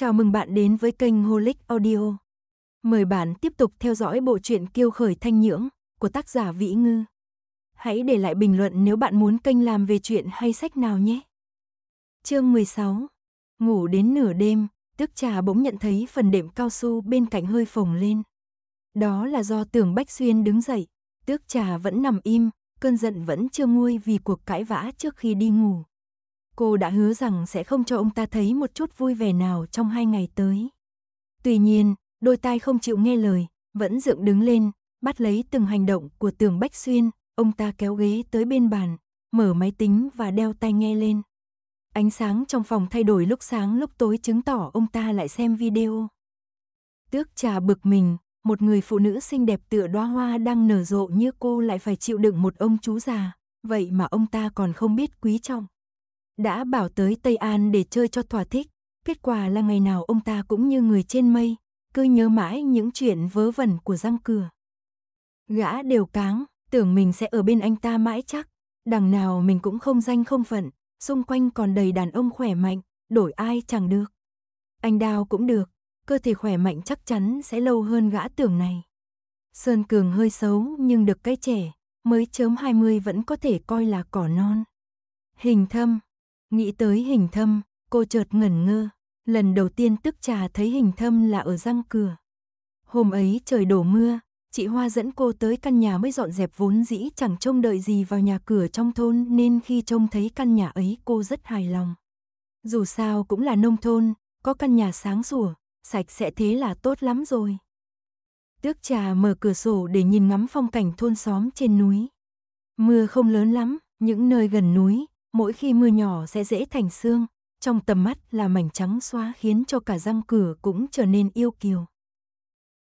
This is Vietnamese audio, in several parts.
Chào mừng bạn đến với kênh Holic Audio. Mời bạn tiếp tục theo dõi bộ truyện Kiêu khởi thanh nhưỡng của tác giả Vĩ Ngư. Hãy để lại bình luận nếu bạn muốn kênh làm về chuyện hay sách nào nhé. Chương 16. Ngủ đến nửa đêm, Tước Trà bỗng nhận thấy phần đệm cao su bên cạnh hơi phồng lên. Đó là do Tưởng Bách Xuyên đứng dậy, Tước Trà vẫn nằm im, cơn giận vẫn chưa nguôi vì cuộc cãi vã trước khi đi ngủ. Cô đã hứa rằng sẽ không cho ông ta thấy một chút vui vẻ nào trong hai ngày tới. Tuy nhiên, đôi tai không chịu nghe lời, vẫn dựng đứng lên, bắt lấy từng hành động của tường Bách Xuyên, ông ta kéo ghế tới bên bàn, mở máy tính và đeo tai nghe lên. Ánh sáng trong phòng thay đổi lúc sáng lúc tối chứng tỏ ông ta lại xem video. Tước trà bực mình, một người phụ nữ xinh đẹp tựa đóa hoa đang nở rộ như cô lại phải chịu đựng một ông chú già, vậy mà ông ta còn không biết quý trọng đã bảo tới Tây An để chơi cho thỏa thích. Kết quả là ngày nào ông ta cũng như người trên mây, cứ nhớ mãi những chuyện vớ vẩn của răng cửa. Gã đều cáng, tưởng mình sẽ ở bên anh ta mãi chắc. Đằng nào mình cũng không danh không phận, xung quanh còn đầy đàn ông khỏe mạnh, đổi ai chẳng được. Anh Đào cũng được, cơ thể khỏe mạnh chắc chắn sẽ lâu hơn gã tưởng này. Sơn Cường hơi xấu nhưng được cái trẻ, mới chớm 20 vẫn có thể coi là cỏ non. Hình thâm, Nghĩ tới hình thâm, cô chợt ngẩn ngơ. Lần đầu tiên tức trà thấy hình thâm là ở răng cửa. Hôm ấy trời đổ mưa, chị Hoa dẫn cô tới căn nhà mới dọn dẹp vốn dĩ chẳng trông đợi gì vào nhà cửa trong thôn nên khi trông thấy căn nhà ấy cô rất hài lòng. Dù sao cũng là nông thôn, có căn nhà sáng sủa, sạch sẽ thế là tốt lắm rồi. Tước trà mở cửa sổ để nhìn ngắm phong cảnh thôn xóm trên núi. Mưa không lớn lắm, những nơi gần núi, mỗi khi mưa nhỏ sẽ dễ thành xương, trong tầm mắt là mảnh trắng xóa khiến cho cả răng cửa cũng trở nên yêu kiều.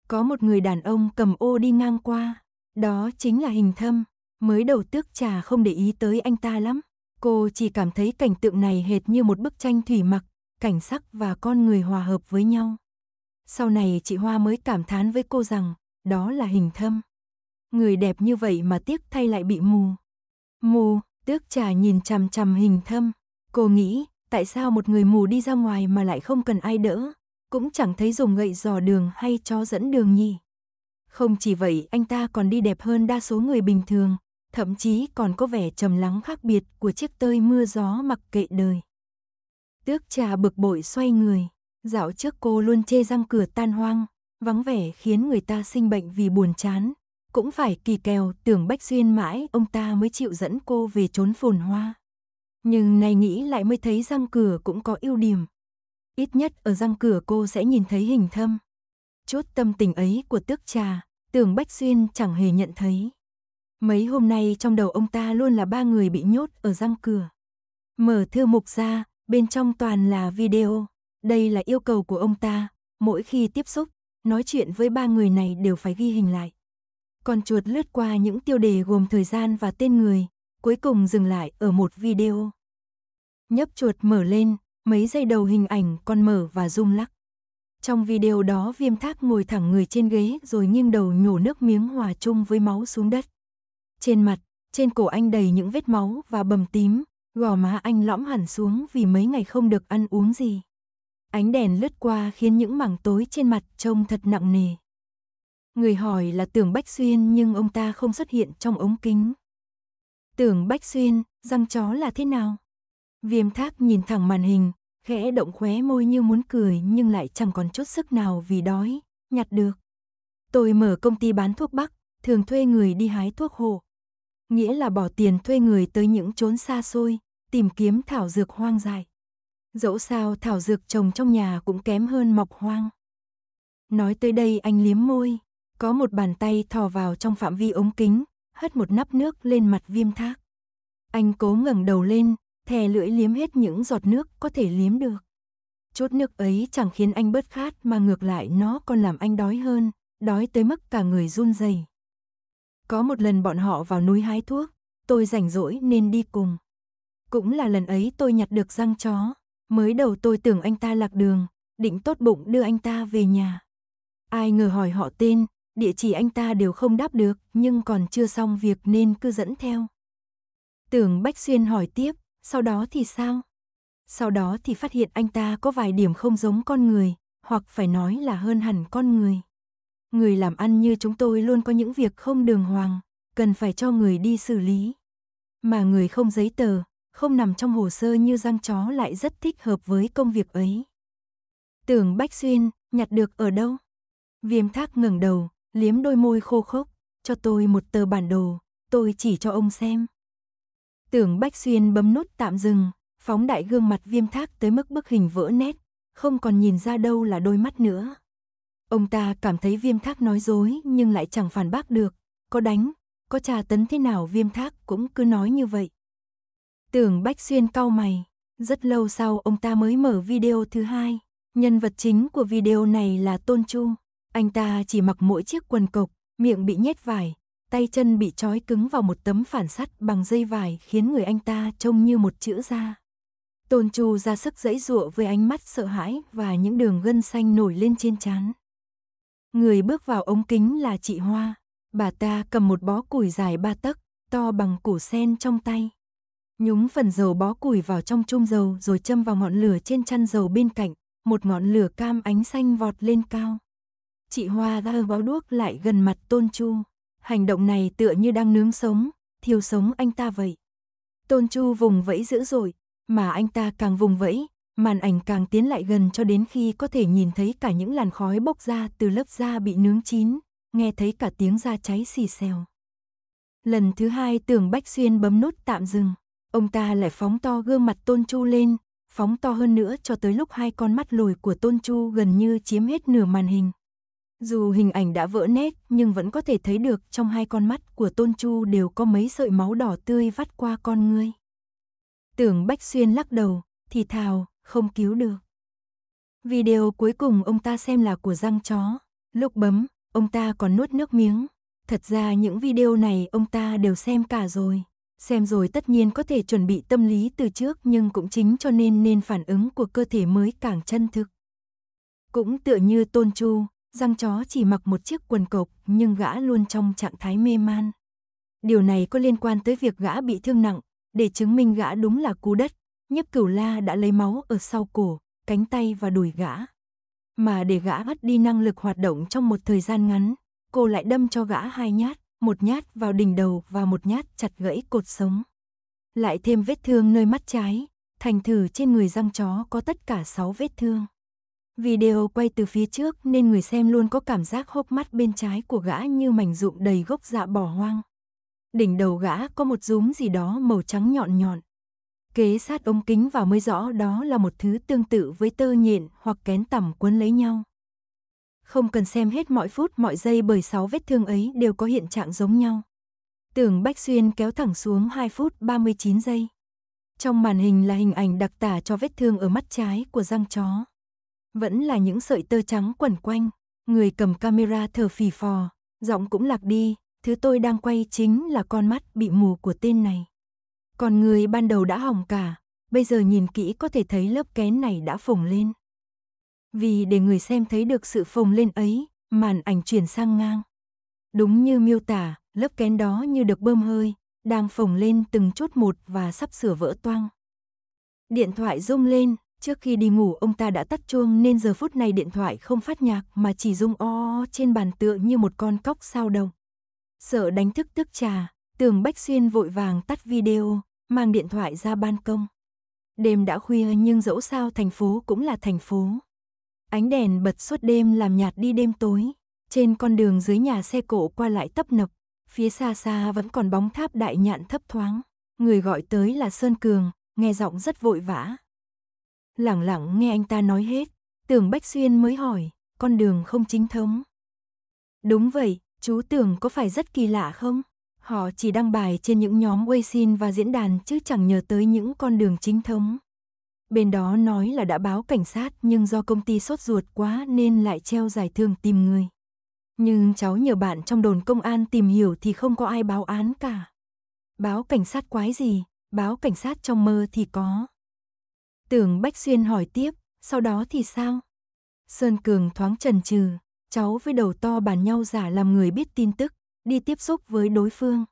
Có một người đàn ông cầm ô đi ngang qua, đó chính là hình thâm, mới đầu tước trà không để ý tới anh ta lắm, cô chỉ cảm thấy cảnh tượng này hệt như một bức tranh thủy mặc, cảnh sắc và con người hòa hợp với nhau. Sau này chị Hoa mới cảm thán với cô rằng, đó là hình thâm. Người đẹp như vậy mà tiếc thay lại bị mù. Mù, Tước trà nhìn chằm chằm hình thâm. Cô nghĩ, tại sao một người mù đi ra ngoài mà lại không cần ai đỡ? Cũng chẳng thấy dùng gậy dò đường hay cho dẫn đường nhỉ. Không chỉ vậy, anh ta còn đi đẹp hơn đa số người bình thường, thậm chí còn có vẻ trầm lắng khác biệt của chiếc tơi mưa gió mặc kệ đời. Tước trà bực bội xoay người, dạo trước cô luôn chê răng cửa tan hoang, vắng vẻ khiến người ta sinh bệnh vì buồn chán, cũng phải kỳ kèo tưởng Bách Xuyên mãi ông ta mới chịu dẫn cô về trốn phồn hoa. Nhưng nay nghĩ lại mới thấy răng cửa cũng có ưu điểm. Ít nhất ở răng cửa cô sẽ nhìn thấy hình thâm. Chốt tâm tình ấy của tước trà, tưởng Bách Xuyên chẳng hề nhận thấy. Mấy hôm nay trong đầu ông ta luôn là ba người bị nhốt ở răng cửa. Mở thư mục ra, bên trong toàn là video. Đây là yêu cầu của ông ta, mỗi khi tiếp xúc, nói chuyện với ba người này đều phải ghi hình lại. Con chuột lướt qua những tiêu đề gồm thời gian và tên người, cuối cùng dừng lại ở một video. Nhấp chuột mở lên, mấy giây đầu hình ảnh con mở và rung lắc. Trong video đó viêm thác ngồi thẳng người trên ghế rồi nghiêng đầu nhổ nước miếng hòa chung với máu xuống đất. Trên mặt, trên cổ anh đầy những vết máu và bầm tím, gò má anh lõm hẳn xuống vì mấy ngày không được ăn uống gì. Ánh đèn lướt qua khiến những mảng tối trên mặt trông thật nặng nề. Người hỏi là tưởng Bách Xuyên nhưng ông ta không xuất hiện trong ống kính. Tưởng Bách Xuyên, răng chó là thế nào? Viêm thác nhìn thẳng màn hình, khẽ động khóe môi như muốn cười nhưng lại chẳng còn chút sức nào vì đói, nhặt được. Tôi mở công ty bán thuốc bắc, thường thuê người đi hái thuốc hộ. Nghĩa là bỏ tiền thuê người tới những chốn xa xôi, tìm kiếm thảo dược hoang dại. Dẫu sao thảo dược trồng trong nhà cũng kém hơn mọc hoang. Nói tới đây anh liếm môi, có một bàn tay thò vào trong phạm vi ống kính, hất một nắp nước lên mặt viêm thác. Anh cố ngẩng đầu lên, thè lưỡi liếm hết những giọt nước có thể liếm được. Chốt nước ấy chẳng khiến anh bớt khát mà ngược lại nó còn làm anh đói hơn, đói tới mức cả người run rẩy. Có một lần bọn họ vào núi hái thuốc, tôi rảnh rỗi nên đi cùng. Cũng là lần ấy tôi nhặt được răng chó, mới đầu tôi tưởng anh ta lạc đường, định tốt bụng đưa anh ta về nhà. Ai ngờ hỏi họ tên, địa chỉ anh ta đều không đáp được, nhưng còn chưa xong việc nên cứ dẫn theo. Tưởng Bách Xuyên hỏi tiếp, sau đó thì sao? Sau đó thì phát hiện anh ta có vài điểm không giống con người, hoặc phải nói là hơn hẳn con người. Người làm ăn như chúng tôi luôn có những việc không đường hoàng, cần phải cho người đi xử lý. Mà người không giấy tờ, không nằm trong hồ sơ như răng chó lại rất thích hợp với công việc ấy. Tưởng Bách Xuyên, nhặt được ở đâu? Viêm thác ngẩng đầu, liếm đôi môi khô khốc, cho tôi một tờ bản đồ, tôi chỉ cho ông xem. Tưởng Bách Xuyên bấm nút tạm dừng, phóng đại gương mặt viêm thác tới mức bức hình vỡ nét, không còn nhìn ra đâu là đôi mắt nữa. Ông ta cảm thấy viêm thác nói dối nhưng lại chẳng phản bác được, có đánh, có trà tấn thế nào viêm thác cũng cứ nói như vậy. Tưởng Bách Xuyên cau mày, rất lâu sau ông ta mới mở video thứ hai, nhân vật chính của video này là Tôn Chu. Anh ta chỉ mặc mỗi chiếc quần cộc, miệng bị nhét vải, tay chân bị trói cứng vào một tấm phản sắt bằng dây vải khiến người anh ta trông như một chữ da. Tôn Chu ra sức dãy dụa với ánh mắt sợ hãi và những đường gân xanh nổi lên trên trán. Người bước vào ống kính là chị Hoa, bà ta cầm một bó củi dài ba tấc, to bằng củ sen trong tay. Nhúng phần dầu bó củi vào trong chum dầu rồi châm vào ngọn lửa trên chăn dầu bên cạnh, một ngọn lửa cam ánh xanh vọt lên cao chị Hoa ra báo đuốc lại gần mặt Tôn Chu. Hành động này tựa như đang nướng sống, thiêu sống anh ta vậy. Tôn Chu vùng vẫy dữ dội, mà anh ta càng vùng vẫy, màn ảnh càng tiến lại gần cho đến khi có thể nhìn thấy cả những làn khói bốc ra từ lớp da bị nướng chín, nghe thấy cả tiếng da cháy xì xèo. Lần thứ hai tưởng Bách Xuyên bấm nút tạm dừng, ông ta lại phóng to gương mặt Tôn Chu lên, phóng to hơn nữa cho tới lúc hai con mắt lồi của Tôn Chu gần như chiếm hết nửa màn hình, dù hình ảnh đã vỡ nét nhưng vẫn có thể thấy được trong hai con mắt của Tôn Chu đều có mấy sợi máu đỏ tươi vắt qua con ngươi. Tưởng Bách Xuyên lắc đầu, thì thào, không cứu được. Video cuối cùng ông ta xem là của răng chó. Lúc bấm, ông ta còn nuốt nước miếng. Thật ra những video này ông ta đều xem cả rồi. Xem rồi tất nhiên có thể chuẩn bị tâm lý từ trước nhưng cũng chính cho nên nên phản ứng của cơ thể mới càng chân thực. Cũng tựa như Tôn Chu, Răng chó chỉ mặc một chiếc quần cộc nhưng gã luôn trong trạng thái mê man. Điều này có liên quan tới việc gã bị thương nặng, để chứng minh gã đúng là cú đất, nhấp cửu la đã lấy máu ở sau cổ, cánh tay và đùi gã. Mà để gã hất đi năng lực hoạt động trong một thời gian ngắn, cô lại đâm cho gã hai nhát, một nhát vào đỉnh đầu và một nhát chặt gãy cột sống. Lại thêm vết thương nơi mắt trái, thành thử trên người răng chó có tất cả 6 vết thương. Video quay từ phía trước nên người xem luôn có cảm giác hốc mắt bên trái của gã như mảnh rụng đầy gốc dạ bỏ hoang. Đỉnh đầu gã có một rúm gì đó màu trắng nhọn nhọn. Kế sát ống kính và mới rõ đó là một thứ tương tự với tơ nhện hoặc kén tằm quấn lấy nhau. Không cần xem hết mọi phút mọi giây bởi sáu vết thương ấy đều có hiện trạng giống nhau. Tưởng Bách Xuyên kéo thẳng xuống 2 phút 39 giây. Trong màn hình là hình ảnh đặc tả cho vết thương ở mắt trái của răng chó vẫn là những sợi tơ trắng quẩn quanh. Người cầm camera thở phì phò, giọng cũng lạc đi, thứ tôi đang quay chính là con mắt bị mù của tên này. Còn người ban đầu đã hỏng cả, bây giờ nhìn kỹ có thể thấy lớp kén này đã phồng lên. Vì để người xem thấy được sự phồng lên ấy, màn ảnh chuyển sang ngang. Đúng như miêu tả, lớp kén đó như được bơm hơi, đang phồng lên từng chút một và sắp sửa vỡ toang. Điện thoại rung lên, Trước khi đi ngủ ông ta đã tắt chuông nên giờ phút này điện thoại không phát nhạc mà chỉ rung o trên bàn tựa như một con cóc sao đồng. Sợ đánh thức tức trà, tường Bách Xuyên vội vàng tắt video, mang điện thoại ra ban công. Đêm đã khuya nhưng dẫu sao thành phố cũng là thành phố. Ánh đèn bật suốt đêm làm nhạt đi đêm tối. Trên con đường dưới nhà xe cộ qua lại tấp nập, phía xa xa vẫn còn bóng tháp đại nhạn thấp thoáng. Người gọi tới là Sơn Cường, nghe giọng rất vội vã lẳng lặng nghe anh ta nói hết, tưởng Bách Xuyên mới hỏi, con đường không chính thống. Đúng vậy, chú tưởng có phải rất kỳ lạ không? Họ chỉ đăng bài trên những nhóm Weixin và diễn đàn chứ chẳng nhờ tới những con đường chính thống. Bên đó nói là đã báo cảnh sát nhưng do công ty sốt ruột quá nên lại treo giải thưởng tìm người. Nhưng cháu nhờ bạn trong đồn công an tìm hiểu thì không có ai báo án cả. Báo cảnh sát quái gì, báo cảnh sát trong mơ thì có. Tưởng Bách Xuyên hỏi tiếp, sau đó thì sao? Sơn Cường thoáng trần trừ, cháu với đầu to bàn nhau giả làm người biết tin tức, đi tiếp xúc với đối phương.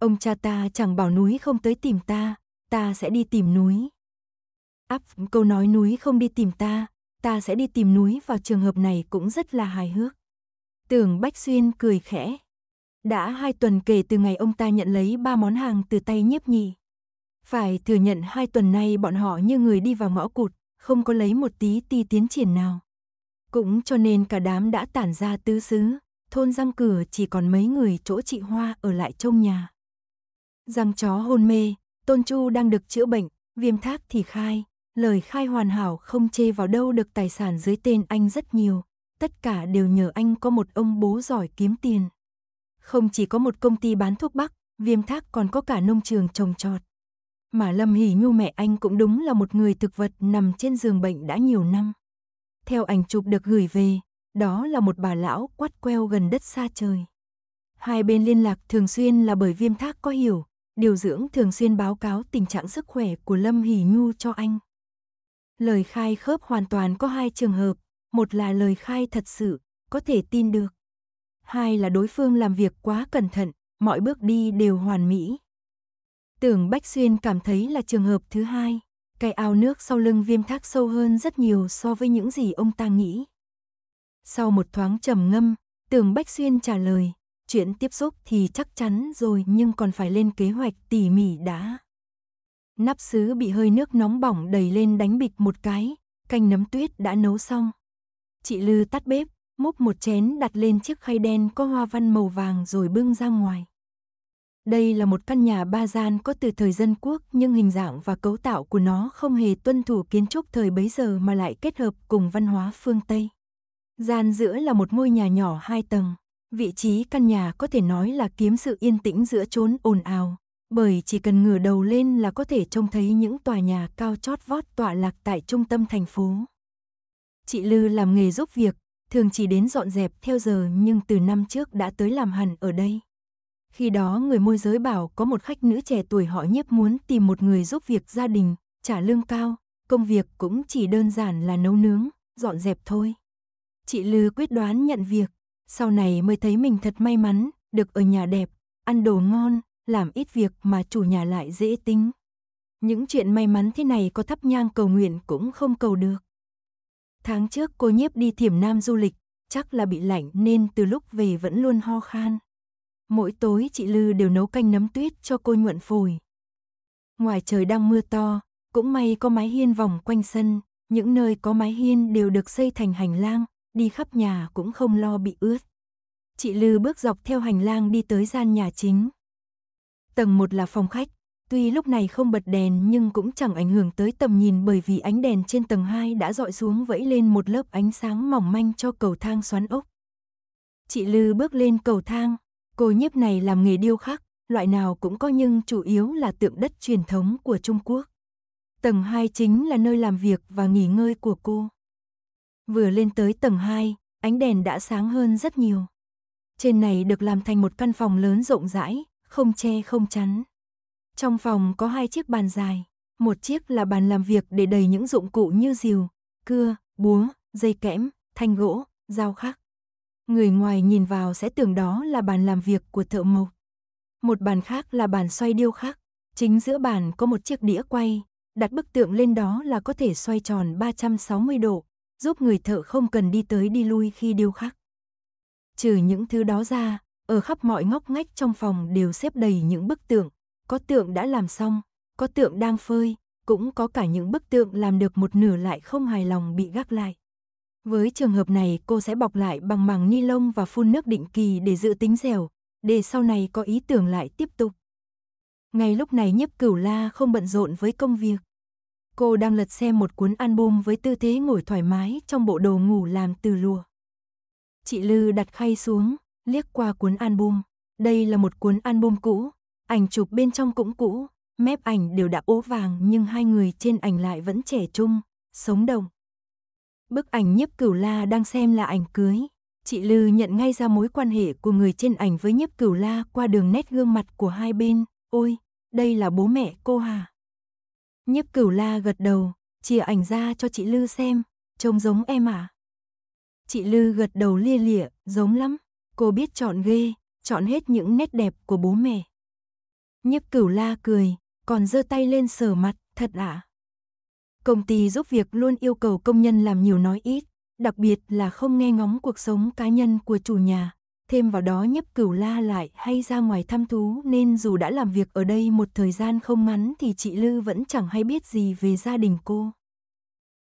Ông cha ta chẳng bảo núi không tới tìm ta, ta sẽ đi tìm núi. Áp câu nói núi không đi tìm ta, ta sẽ đi tìm núi vào trường hợp này cũng rất là hài hước. Tưởng Bách Xuyên cười khẽ. Đã hai tuần kể từ ngày ông ta nhận lấy ba món hàng từ tay nhiếp nhị. Phải thừa nhận hai tuần nay bọn họ như người đi vào ngõ cụt, không có lấy một tí ti tiến triển nào. Cũng cho nên cả đám đã tản ra tứ xứ, thôn giam cửa chỉ còn mấy người chỗ chị Hoa ở lại trong nhà. Răng chó hôn mê, Tôn Chu đang được chữa bệnh, viêm thác thì khai, lời khai hoàn hảo không chê vào đâu được tài sản dưới tên anh rất nhiều, tất cả đều nhờ anh có một ông bố giỏi kiếm tiền. Không chỉ có một công ty bán thuốc bắc, viêm thác còn có cả nông trường trồng trọt. Mà Lâm Hỷ Nhu mẹ anh cũng đúng là một người thực vật nằm trên giường bệnh đã nhiều năm. Theo ảnh chụp được gửi về, đó là một bà lão quát queo gần đất xa trời. Hai bên liên lạc thường xuyên là bởi viêm thác có hiểu, điều dưỡng thường xuyên báo cáo tình trạng sức khỏe của Lâm Hỷ Nhu cho anh. Lời khai khớp hoàn toàn có hai trường hợp, một là lời khai thật sự, có thể tin được. Hai là đối phương làm việc quá cẩn thận, mọi bước đi đều hoàn mỹ. Tưởng Bách Xuyên cảm thấy là trường hợp thứ hai. Cái ao nước sau lưng viêm thác sâu hơn rất nhiều so với những gì ông ta nghĩ. Sau một thoáng trầm ngâm, tưởng Bách Xuyên trả lời, chuyện tiếp xúc thì chắc chắn rồi nhưng còn phải lên kế hoạch tỉ mỉ đã. Nắp sứ bị hơi nước nóng bỏng đầy lên đánh bịch một cái, canh nấm tuyết đã nấu xong. Chị Lư tắt bếp, múc một chén đặt lên chiếc khay đen có hoa văn màu vàng rồi bưng ra ngoài. Đây là một căn nhà ba gian có từ thời dân quốc nhưng hình dạng và cấu tạo của nó không hề tuân thủ kiến trúc thời bấy giờ mà lại kết hợp cùng văn hóa phương Tây. Gian giữa là một ngôi nhà nhỏ hai tầng. Vị trí căn nhà có thể nói là kiếm sự yên tĩnh giữa chốn ồn ào, bởi chỉ cần ngửa đầu lên là có thể trông thấy những tòa nhà cao chót vót tọa lạc tại trung tâm thành phố. Chị Lư làm nghề giúp việc, thường chỉ đến dọn dẹp theo giờ nhưng từ năm trước đã tới làm hẳn ở đây. Khi đó người môi giới bảo có một khách nữ trẻ tuổi họ nhiếp muốn tìm một người giúp việc gia đình, trả lương cao, công việc cũng chỉ đơn giản là nấu nướng, dọn dẹp thôi. Chị Lư quyết đoán nhận việc, sau này mới thấy mình thật may mắn, được ở nhà đẹp, ăn đồ ngon, làm ít việc mà chủ nhà lại dễ tính. Những chuyện may mắn thế này có thắp nhang cầu nguyện cũng không cầu được. Tháng trước cô nhiếp đi thiểm nam du lịch, chắc là bị lạnh nên từ lúc về vẫn luôn ho khan. Mỗi tối chị Lư đều nấu canh nấm tuyết cho cô nhuận phổi. Ngoài trời đang mưa to, cũng may có mái hiên vòng quanh sân, những nơi có mái hiên đều được xây thành hành lang, đi khắp nhà cũng không lo bị ướt. Chị Lư bước dọc theo hành lang đi tới gian nhà chính. Tầng 1 là phòng khách, tuy lúc này không bật đèn nhưng cũng chẳng ảnh hưởng tới tầm nhìn bởi vì ánh đèn trên tầng 2 đã dọi xuống vẫy lên một lớp ánh sáng mỏng manh cho cầu thang xoắn ốc. Chị Lư bước lên cầu thang, Cô nhiếp này làm nghề điêu khắc, loại nào cũng có nhưng chủ yếu là tượng đất truyền thống của Trung Quốc. Tầng 2 chính là nơi làm việc và nghỉ ngơi của cô. Vừa lên tới tầng 2, ánh đèn đã sáng hơn rất nhiều. Trên này được làm thành một căn phòng lớn rộng rãi, không che không chắn. Trong phòng có hai chiếc bàn dài, một chiếc là bàn làm việc để đầy những dụng cụ như rìu, cưa, búa, dây kẽm, thanh gỗ, dao khắc. Người ngoài nhìn vào sẽ tưởng đó là bàn làm việc của thợ mộc. Một bàn khác là bàn xoay điêu khắc. Chính giữa bàn có một chiếc đĩa quay, đặt bức tượng lên đó là có thể xoay tròn 360 độ, giúp người thợ không cần đi tới đi lui khi điêu khắc. Trừ những thứ đó ra, ở khắp mọi ngóc ngách trong phòng đều xếp đầy những bức tượng, có tượng đã làm xong, có tượng đang phơi, cũng có cả những bức tượng làm được một nửa lại không hài lòng bị gác lại. Với trường hợp này, cô sẽ bọc lại bằng màng ni lông và phun nước định kỳ để giữ tính dẻo, để sau này có ý tưởng lại tiếp tục. Ngay lúc này nhiếp cửu la không bận rộn với công việc. Cô đang lật xem một cuốn album với tư thế ngồi thoải mái trong bộ đồ ngủ làm từ lụa. Chị Lư đặt khay xuống, liếc qua cuốn album. Đây là một cuốn album cũ, ảnh chụp bên trong cũng cũ, mép ảnh đều đã ố vàng nhưng hai người trên ảnh lại vẫn trẻ trung, sống động. Bức ảnh nhiếp cửu la đang xem là ảnh cưới. Chị Lư nhận ngay ra mối quan hệ của người trên ảnh với nhiếp cửu la qua đường nét gương mặt của hai bên. Ôi, đây là bố mẹ cô hà. Nhiếp cửu la gật đầu, chia ảnh ra cho chị Lư xem, trông giống em à. Chị Lư gật đầu lia lịa, giống lắm. Cô biết chọn ghê, chọn hết những nét đẹp của bố mẹ. Nhiếp cửu la cười, còn giơ tay lên sờ mặt, thật ạ. À? Công ty giúp việc luôn yêu cầu công nhân làm nhiều nói ít, đặc biệt là không nghe ngóng cuộc sống cá nhân của chủ nhà. Thêm vào đó Nhấp cửu la lại hay ra ngoài thăm thú nên dù đã làm việc ở đây một thời gian không ngắn thì chị Lư vẫn chẳng hay biết gì về gia đình cô.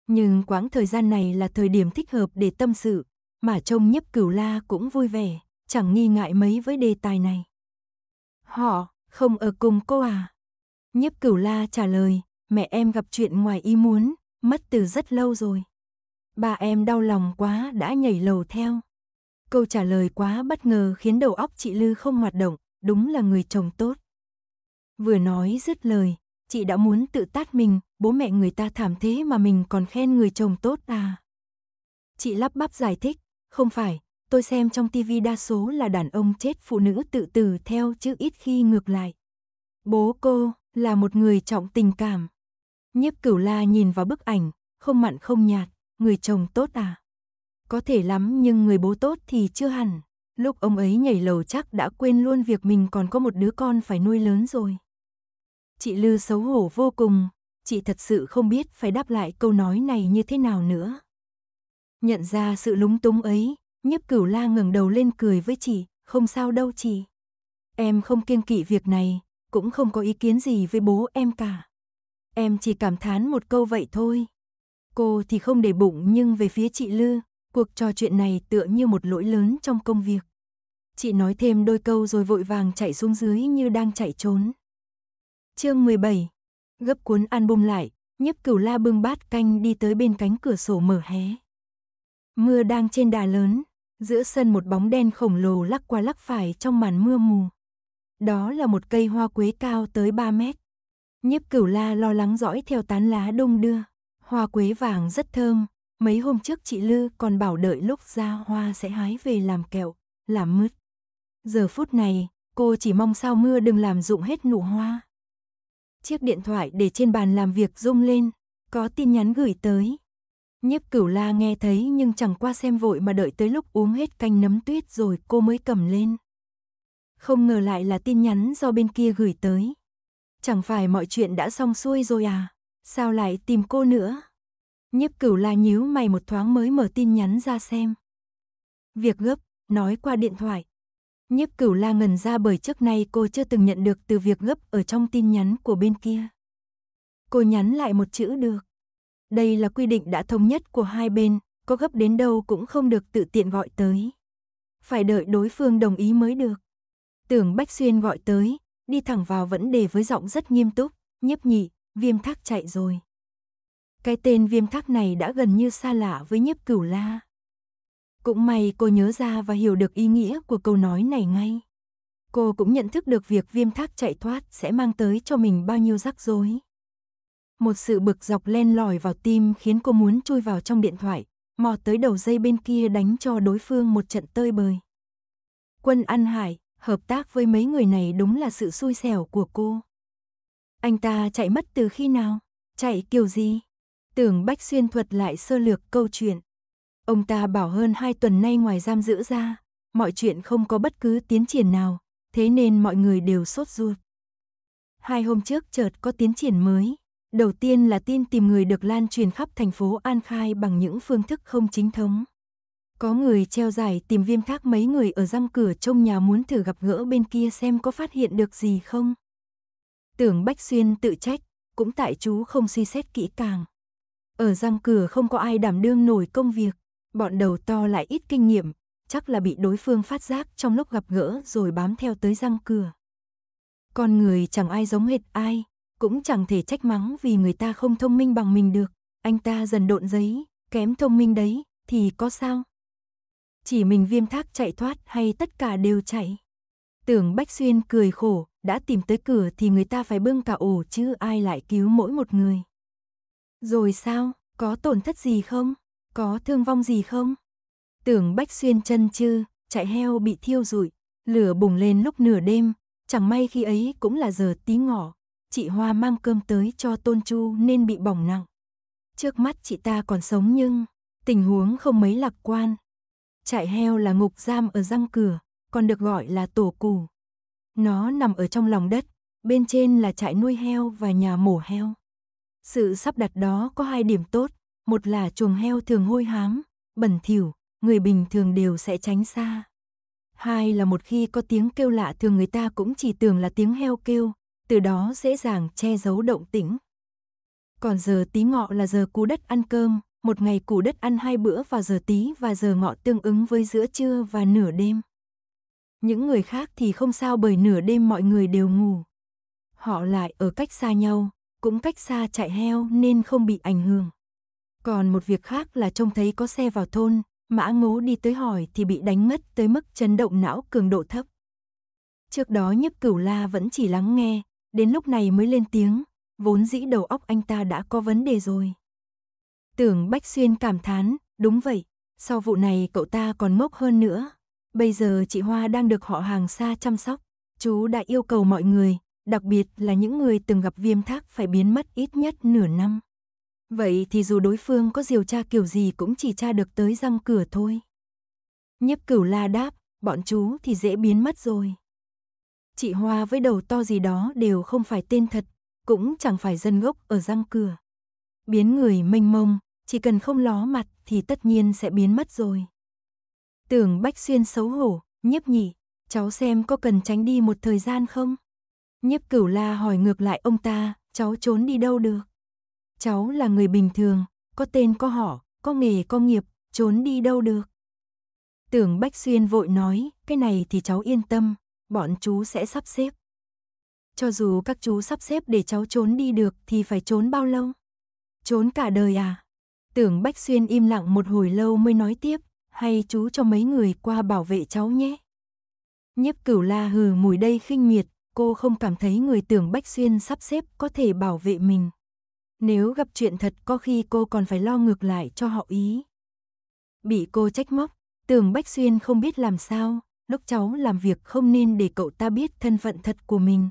Nhưng quãng thời gian này là thời điểm thích hợp để tâm sự, mà trông Nhấp cửu la cũng vui vẻ, chẳng nghi ngại mấy với đề tài này. Họ không ở cùng cô à? Nhấp cửu la trả lời, mẹ em gặp chuyện ngoài ý muốn, mất từ rất lâu rồi. ba em đau lòng quá đã nhảy lầu theo. Câu trả lời quá bất ngờ khiến đầu óc chị Lư không hoạt động, đúng là người chồng tốt. Vừa nói dứt lời, chị đã muốn tự tát mình, bố mẹ người ta thảm thế mà mình còn khen người chồng tốt à. Chị lắp bắp giải thích, không phải, tôi xem trong tivi đa số là đàn ông chết phụ nữ tự tử theo chứ ít khi ngược lại. Bố cô là một người trọng tình cảm. Nhiếp cửu la nhìn vào bức ảnh, không mặn không nhạt, người chồng tốt à? Có thể lắm nhưng người bố tốt thì chưa hẳn. Lúc ông ấy nhảy lầu chắc đã quên luôn việc mình còn có một đứa con phải nuôi lớn rồi. Chị Lư xấu hổ vô cùng, chị thật sự không biết phải đáp lại câu nói này như thế nào nữa. Nhận ra sự lúng túng ấy, nhấp cửu la ngẩng đầu lên cười với chị, không sao đâu chị. Em không kiêng kỵ việc này, cũng không có ý kiến gì với bố em cả. Em chỉ cảm thán một câu vậy thôi. Cô thì không để bụng nhưng về phía chị Lư, cuộc trò chuyện này tựa như một lỗi lớn trong công việc. Chị nói thêm đôi câu rồi vội vàng chạy xuống dưới như đang chạy trốn. Chương 17. Gấp cuốn album lại, nhấp Cửu La bưng bát canh đi tới bên cánh cửa sổ mở hé. Mưa đang trên đà lớn, giữa sân một bóng đen khổng lồ lắc qua lắc phải trong màn mưa mù. Đó là một cây hoa quế cao tới 3 mét. Nhiếp cửu la lo lắng dõi theo tán lá đông đưa. Hoa quế vàng rất thơm. Mấy hôm trước chị Lư còn bảo đợi lúc ra hoa sẽ hái về làm kẹo, làm mứt. Giờ phút này, cô chỉ mong sao mưa đừng làm rụng hết nụ hoa. Chiếc điện thoại để trên bàn làm việc rung lên, có tin nhắn gửi tới. Nhiếp cửu la nghe thấy nhưng chẳng qua xem vội mà đợi tới lúc uống hết canh nấm tuyết rồi cô mới cầm lên. Không ngờ lại là tin nhắn do bên kia gửi tới. Chẳng phải mọi chuyện đã xong xuôi rồi à? Sao lại tìm cô nữa? Nhiếp cửu la nhíu mày một thoáng mới mở tin nhắn ra xem. Việc gấp, nói qua điện thoại. Nhiếp cửu la ngần ra bởi trước nay cô chưa từng nhận được từ việc gấp ở trong tin nhắn của bên kia. Cô nhắn lại một chữ được. Đây là quy định đã thống nhất của hai bên, có gấp đến đâu cũng không được tự tiện gọi tới. Phải đợi đối phương đồng ý mới được. Tưởng Bách Xuyên gọi tới, đi thẳng vào vấn đề với giọng rất nghiêm túc, nhấp nhị, viêm thác chạy rồi. Cái tên viêm thác này đã gần như xa lạ với nhiếp cửu la. Cũng may cô nhớ ra và hiểu được ý nghĩa của câu nói này ngay. Cô cũng nhận thức được việc viêm thác chạy thoát sẽ mang tới cho mình bao nhiêu rắc rối. Một sự bực dọc len lỏi vào tim khiến cô muốn chui vào trong điện thoại, mò tới đầu dây bên kia đánh cho đối phương một trận tơi bời. Quân An Hải, hợp tác với mấy người này đúng là sự xui xẻo của cô. Anh ta chạy mất từ khi nào? Chạy kiểu gì? Tưởng Bách Xuyên thuật lại sơ lược câu chuyện. Ông ta bảo hơn hai tuần nay ngoài giam giữ ra, mọi chuyện không có bất cứ tiến triển nào, thế nên mọi người đều sốt ruột. Hai hôm trước chợt có tiến triển mới. Đầu tiên là tin tìm người được lan truyền khắp thành phố An Khai bằng những phương thức không chính thống. Có người treo giải tìm viêm thác mấy người ở răng cửa trong nhà muốn thử gặp gỡ bên kia xem có phát hiện được gì không. Tưởng Bách Xuyên tự trách, cũng tại chú không suy xét kỹ càng. Ở răng cửa không có ai đảm đương nổi công việc, bọn đầu to lại ít kinh nghiệm, chắc là bị đối phương phát giác trong lúc gặp gỡ rồi bám theo tới răng cửa. Con người chẳng ai giống hệt ai, cũng chẳng thể trách mắng vì người ta không thông minh bằng mình được, anh ta dần độn giấy, kém thông minh đấy, thì có sao? chỉ mình viêm thác chạy thoát hay tất cả đều chạy. Tưởng Bách Xuyên cười khổ, đã tìm tới cửa thì người ta phải bưng cả ổ chứ ai lại cứu mỗi một người. Rồi sao, có tổn thất gì không? Có thương vong gì không? Tưởng Bách Xuyên chân chư, chạy heo bị thiêu rụi, lửa bùng lên lúc nửa đêm, chẳng may khi ấy cũng là giờ tí ngọ Chị Hoa mang cơm tới cho Tôn Chu nên bị bỏng nặng. Trước mắt chị ta còn sống nhưng tình huống không mấy lạc quan, Trại heo là ngục giam ở răng cửa, còn được gọi là tổ củ. Nó nằm ở trong lòng đất, bên trên là trại nuôi heo và nhà mổ heo. Sự sắp đặt đó có hai điểm tốt, một là chuồng heo thường hôi hám, bẩn thỉu, người bình thường đều sẽ tránh xa. Hai là một khi có tiếng kêu lạ thường người ta cũng chỉ tưởng là tiếng heo kêu, từ đó dễ dàng che giấu động tĩnh. Còn giờ tí ngọ là giờ cú đất ăn cơm, một ngày củ đất ăn hai bữa vào giờ tí và giờ ngọ tương ứng với giữa trưa và nửa đêm. Những người khác thì không sao bởi nửa đêm mọi người đều ngủ. Họ lại ở cách xa nhau, cũng cách xa chạy heo nên không bị ảnh hưởng. Còn một việc khác là trông thấy có xe vào thôn, mã ngố đi tới hỏi thì bị đánh ngất tới mức chấn động não cường độ thấp. Trước đó nhiếp cửu la vẫn chỉ lắng nghe, đến lúc này mới lên tiếng, vốn dĩ đầu óc anh ta đã có vấn đề rồi. Tưởng Bách Xuyên cảm thán, đúng vậy, sau vụ này cậu ta còn mốc hơn nữa. Bây giờ chị Hoa đang được họ hàng xa chăm sóc. Chú đã yêu cầu mọi người, đặc biệt là những người từng gặp viêm thác phải biến mất ít nhất nửa năm. Vậy thì dù đối phương có điều tra kiểu gì cũng chỉ tra được tới răng cửa thôi. nhếp cửu la đáp, bọn chú thì dễ biến mất rồi. Chị Hoa với đầu to gì đó đều không phải tên thật, cũng chẳng phải dân gốc ở răng cửa. Biến người mênh mông, chỉ cần không ló mặt thì tất nhiên sẽ biến mất rồi. Tưởng Bách Xuyên xấu hổ, nhiếp nhị, cháu xem có cần tránh đi một thời gian không? Nhiếp cửu la hỏi ngược lại ông ta, cháu trốn đi đâu được? Cháu là người bình thường, có tên có họ, có nghề có nghiệp, trốn đi đâu được? Tưởng Bách Xuyên vội nói, cái này thì cháu yên tâm, bọn chú sẽ sắp xếp. Cho dù các chú sắp xếp để cháu trốn đi được thì phải trốn bao lâu? Trốn cả đời à? Tưởng Bách Xuyên im lặng một hồi lâu mới nói tiếp, hay chú cho mấy người qua bảo vệ cháu nhé. Nhiếp cửu la hừ mùi đây khinh miệt, cô không cảm thấy người tưởng Bách Xuyên sắp xếp có thể bảo vệ mình. Nếu gặp chuyện thật có khi cô còn phải lo ngược lại cho họ ý. Bị cô trách móc, tưởng Bách Xuyên không biết làm sao, lúc cháu làm việc không nên để cậu ta biết thân phận thật của mình.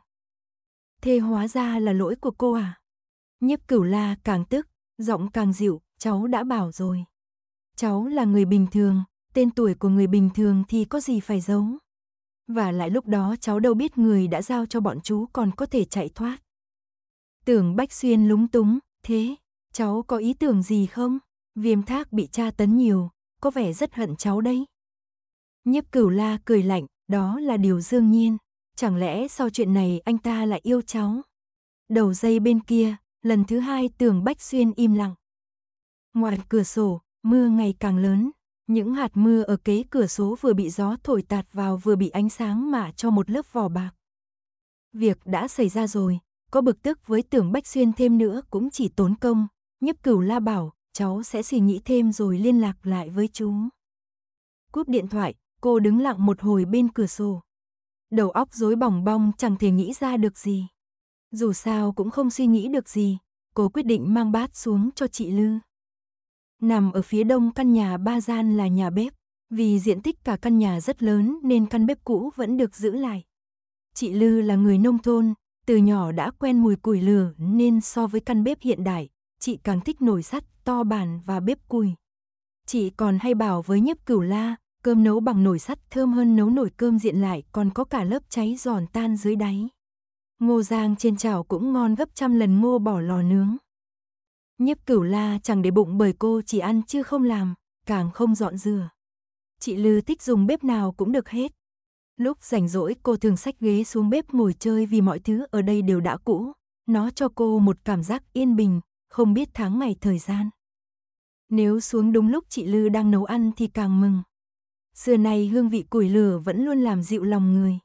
Thế hóa ra là lỗi của cô à? Nhiếp cửu la càng tức, giọng càng dịu, cháu đã bảo rồi. Cháu là người bình thường, tên tuổi của người bình thường thì có gì phải giấu. Và lại lúc đó cháu đâu biết người đã giao cho bọn chú còn có thể chạy thoát. Tưởng Bách Xuyên lúng túng, thế, cháu có ý tưởng gì không? Viêm thác bị tra tấn nhiều, có vẻ rất hận cháu đấy. Nhấp cửu la cười lạnh, đó là điều dương nhiên. Chẳng lẽ sau chuyện này anh ta lại yêu cháu? Đầu dây bên kia, lần thứ hai tưởng Bách Xuyên im lặng. Ngoài cửa sổ, mưa ngày càng lớn, những hạt mưa ở kế cửa số vừa bị gió thổi tạt vào vừa bị ánh sáng mạ cho một lớp vỏ bạc. Việc đã xảy ra rồi, có bực tức với tưởng Bách Xuyên thêm nữa cũng chỉ tốn công, nhấp cửu la bảo, cháu sẽ suy nghĩ thêm rồi liên lạc lại với chú. Cúp điện thoại, cô đứng lặng một hồi bên cửa sổ. Đầu óc rối bỏng bong chẳng thể nghĩ ra được gì. Dù sao cũng không suy nghĩ được gì, cô quyết định mang bát xuống cho chị Lư. Nằm ở phía đông căn nhà ba gian là nhà bếp. Vì diện tích cả căn nhà rất lớn nên căn bếp cũ vẫn được giữ lại. Chị Lư là người nông thôn, từ nhỏ đã quen mùi củi lửa nên so với căn bếp hiện đại, chị càng thích nồi sắt, to bàn và bếp củi. Chị còn hay bảo với nhếp cửu la, cơm nấu bằng nồi sắt thơm hơn nấu nồi cơm diện lại còn có cả lớp cháy giòn tan dưới đáy. Ngô giang trên chảo cũng ngon gấp trăm lần ngô bỏ lò nướng. Nhiếp cửu la chẳng để bụng bởi cô chỉ ăn chứ không làm, càng không dọn dừa. Chị Lư thích dùng bếp nào cũng được hết. Lúc rảnh rỗi cô thường xách ghế xuống bếp ngồi chơi vì mọi thứ ở đây đều đã cũ. Nó cho cô một cảm giác yên bình, không biết tháng ngày thời gian. Nếu xuống đúng lúc chị Lư đang nấu ăn thì càng mừng. Xưa nay hương vị củi lửa vẫn luôn làm dịu lòng người.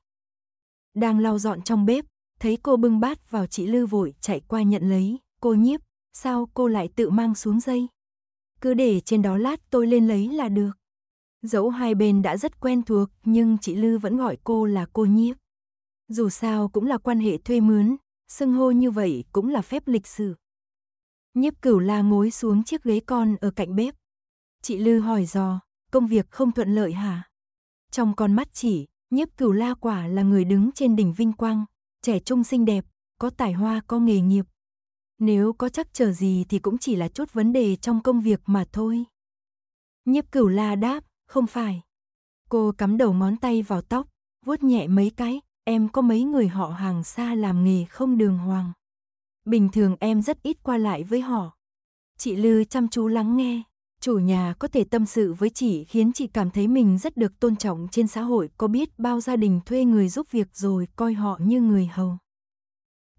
Đang lau dọn trong bếp, thấy cô bưng bát vào chị Lư vội chạy qua nhận lấy, cô nhiếp, sao cô lại tự mang xuống dây? Cứ để trên đó lát tôi lên lấy là được. Dẫu hai bên đã rất quen thuộc, nhưng chị Lư vẫn gọi cô là cô nhiếp. Dù sao cũng là quan hệ thuê mướn, xưng hô như vậy cũng là phép lịch sử. Nhiếp cửu la ngồi xuống chiếc ghế con ở cạnh bếp. Chị Lư hỏi dò, công việc không thuận lợi hả? Trong con mắt chỉ, nhiếp cửu la quả là người đứng trên đỉnh vinh quang, trẻ trung xinh đẹp, có tài hoa có nghề nghiệp, nếu có chắc chờ gì thì cũng chỉ là chút vấn đề trong công việc mà thôi. Nhiếp cửu la đáp, không phải. Cô cắm đầu ngón tay vào tóc, vuốt nhẹ mấy cái, em có mấy người họ hàng xa làm nghề không đường hoàng. Bình thường em rất ít qua lại với họ. Chị Lư chăm chú lắng nghe, chủ nhà có thể tâm sự với chị khiến chị cảm thấy mình rất được tôn trọng trên xã hội. Có biết bao gia đình thuê người giúp việc rồi coi họ như người hầu.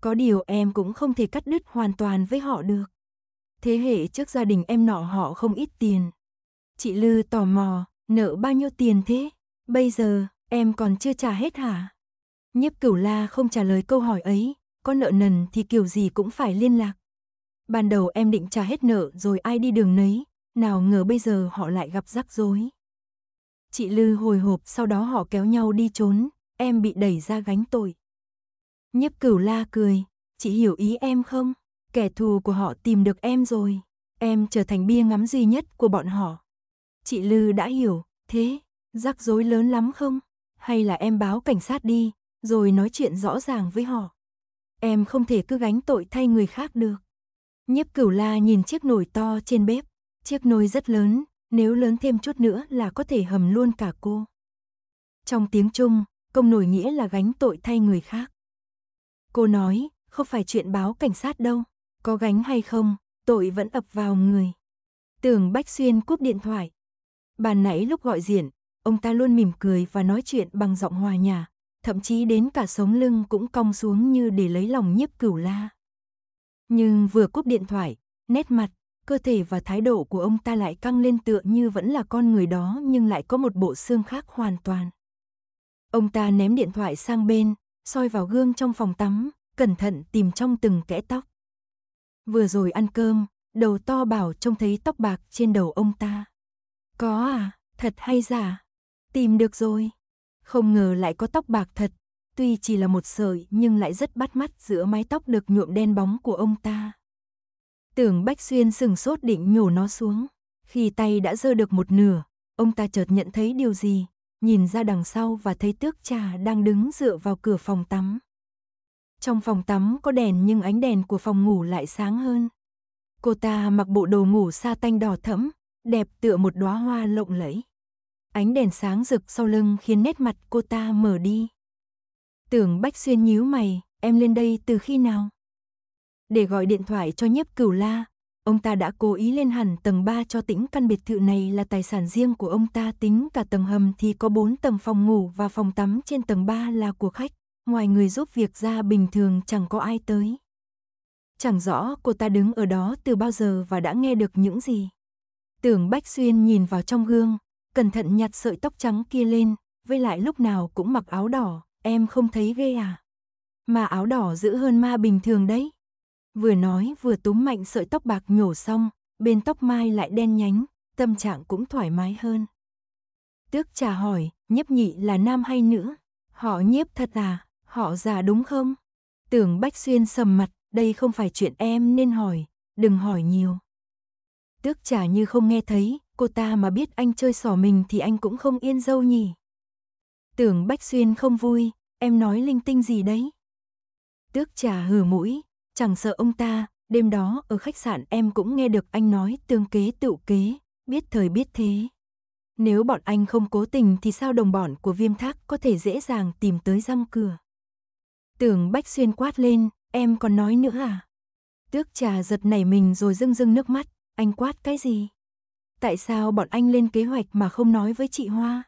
Có điều em cũng không thể cắt đứt hoàn toàn với họ được. Thế hệ trước gia đình em nọ họ không ít tiền. Chị Lư tò mò, nợ bao nhiêu tiền thế? Bây giờ, em còn chưa trả hết hả? Nhiếp cửu la không trả lời câu hỏi ấy, có nợ nần thì kiểu gì cũng phải liên lạc. Ban đầu em định trả hết nợ rồi ai đi đường nấy, nào ngờ bây giờ họ lại gặp rắc rối. Chị Lư hồi hộp sau đó họ kéo nhau đi trốn, em bị đẩy ra gánh tội. Nhiếp cửu la cười, chị hiểu ý em không? Kẻ thù của họ tìm được em rồi, em trở thành bia ngắm duy nhất của bọn họ. Chị Lư đã hiểu, thế, rắc rối lớn lắm không? Hay là em báo cảnh sát đi, rồi nói chuyện rõ ràng với họ. Em không thể cứ gánh tội thay người khác được. Nhiếp cửu la nhìn chiếc nồi to trên bếp, chiếc nồi rất lớn, nếu lớn thêm chút nữa là có thể hầm luôn cả cô. Trong tiếng Trung, công nổi nghĩa là gánh tội thay người khác. Cô nói, không phải chuyện báo cảnh sát đâu, có gánh hay không, tội vẫn ập vào người. Tưởng Bách Xuyên cúp điện thoại. Bàn nãy lúc gọi diện, ông ta luôn mỉm cười và nói chuyện bằng giọng hòa nhã, thậm chí đến cả sống lưng cũng cong xuống như để lấy lòng nhiếp cửu la. Nhưng vừa cúp điện thoại, nét mặt, cơ thể và thái độ của ông ta lại căng lên tựa như vẫn là con người đó nhưng lại có một bộ xương khác hoàn toàn. Ông ta ném điện thoại sang bên, soi vào gương trong phòng tắm, cẩn thận tìm trong từng kẽ tóc. Vừa rồi ăn cơm, đầu to bảo trông thấy tóc bạc trên đầu ông ta. Có à, thật hay giả? Tìm được rồi. Không ngờ lại có tóc bạc thật, tuy chỉ là một sợi nhưng lại rất bắt mắt giữa mái tóc được nhuộm đen bóng của ông ta. Tưởng Bách Xuyên sừng sốt định nhổ nó xuống, khi tay đã giơ được một nửa, ông ta chợt nhận thấy điều gì, nhìn ra đằng sau và thấy tước trà đang đứng dựa vào cửa phòng tắm. Trong phòng tắm có đèn nhưng ánh đèn của phòng ngủ lại sáng hơn. Cô ta mặc bộ đồ ngủ sa tanh đỏ thẫm, đẹp tựa một đóa hoa lộng lẫy. Ánh đèn sáng rực sau lưng khiến nét mặt cô ta mở đi. Tưởng Bách Xuyên nhíu mày, em lên đây từ khi nào? Để gọi điện thoại cho nhiếp cửu la, ông ta đã cố ý lên hẳn tầng 3 cho tĩnh căn biệt thự này là tài sản riêng của ông ta tính cả tầng hầm thì có 4 tầng phòng ngủ và phòng tắm trên tầng 3 là của khách, ngoài người giúp việc ra bình thường chẳng có ai tới. Chẳng rõ cô ta đứng ở đó từ bao giờ và đã nghe được những gì. Tưởng Bách Xuyên nhìn vào trong gương, cẩn thận nhặt sợi tóc trắng kia lên, với lại lúc nào cũng mặc áo đỏ, em không thấy ghê à? Mà áo đỏ dữ hơn ma bình thường đấy. Vừa nói vừa túm mạnh sợi tóc bạc nhổ xong, bên tóc mai lại đen nhánh, tâm trạng cũng thoải mái hơn. Tước trà hỏi, nhấp nhị là nam hay nữ? Họ nhiếp thật à, họ già đúng không? Tưởng Bách Xuyên sầm mặt, đây không phải chuyện em nên hỏi, đừng hỏi nhiều. Tước trà như không nghe thấy, cô ta mà biết anh chơi xỏ mình thì anh cũng không yên dâu nhỉ. Tưởng Bách Xuyên không vui, em nói linh tinh gì đấy. Tước trà hừ mũi, Chẳng sợ ông ta, đêm đó ở khách sạn em cũng nghe được anh nói tương kế tựu kế, biết thời biết thế. Nếu bọn anh không cố tình thì sao đồng bọn của viêm thác có thể dễ dàng tìm tới răng cửa. Tưởng Bách Xuyên quát lên, em còn nói nữa à? Tước trà giật nảy mình rồi rưng rưng nước mắt, anh quát cái gì? Tại sao bọn anh lên kế hoạch mà không nói với chị Hoa?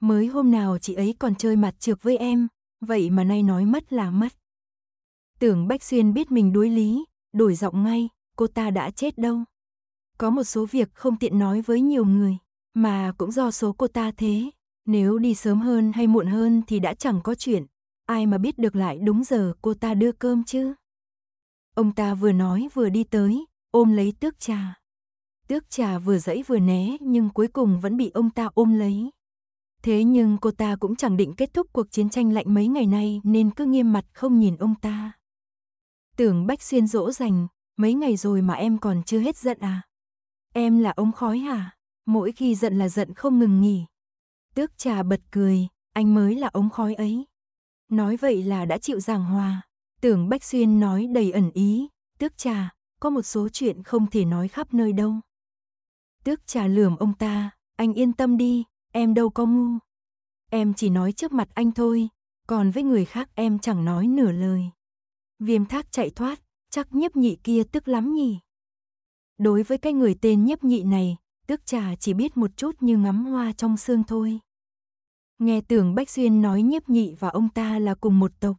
Mới hôm nào chị ấy còn chơi mặt trược với em, vậy mà nay nói mất là mất. Tưởng Bách Xuyên biết mình đối lý, đổi giọng ngay, cô ta đã chết đâu. Có một số việc không tiện nói với nhiều người, mà cũng do số cô ta thế. Nếu đi sớm hơn hay muộn hơn thì đã chẳng có chuyện, ai mà biết được lại đúng giờ cô ta đưa cơm chứ. Ông ta vừa nói vừa đi tới, ôm lấy tước trà. Tước trà vừa dẫy vừa né nhưng cuối cùng vẫn bị ông ta ôm lấy. Thế nhưng cô ta cũng chẳng định kết thúc cuộc chiến tranh lạnh mấy ngày nay nên cứ nghiêm mặt không nhìn ông ta. Tưởng Bách Xuyên dỗ dành, mấy ngày rồi mà em còn chưa hết giận à? Em là ông khói hả? Mỗi khi giận là giận không ngừng nghỉ. Tước trà bật cười, anh mới là ống khói ấy. Nói vậy là đã chịu giảng hòa. Tưởng Bách Xuyên nói đầy ẩn ý, tước trà, có một số chuyện không thể nói khắp nơi đâu. Tước trà lườm ông ta, anh yên tâm đi, em đâu có ngu. Em chỉ nói trước mặt anh thôi, còn với người khác em chẳng nói nửa lời viêm thác chạy thoát, chắc nhiếp nhị kia tức lắm nhỉ. Đối với cái người tên nhiếp nhị này, tước trà chỉ biết một chút như ngắm hoa trong xương thôi. Nghe tưởng Bách Xuyên nói nhiếp nhị và ông ta là cùng một tộc.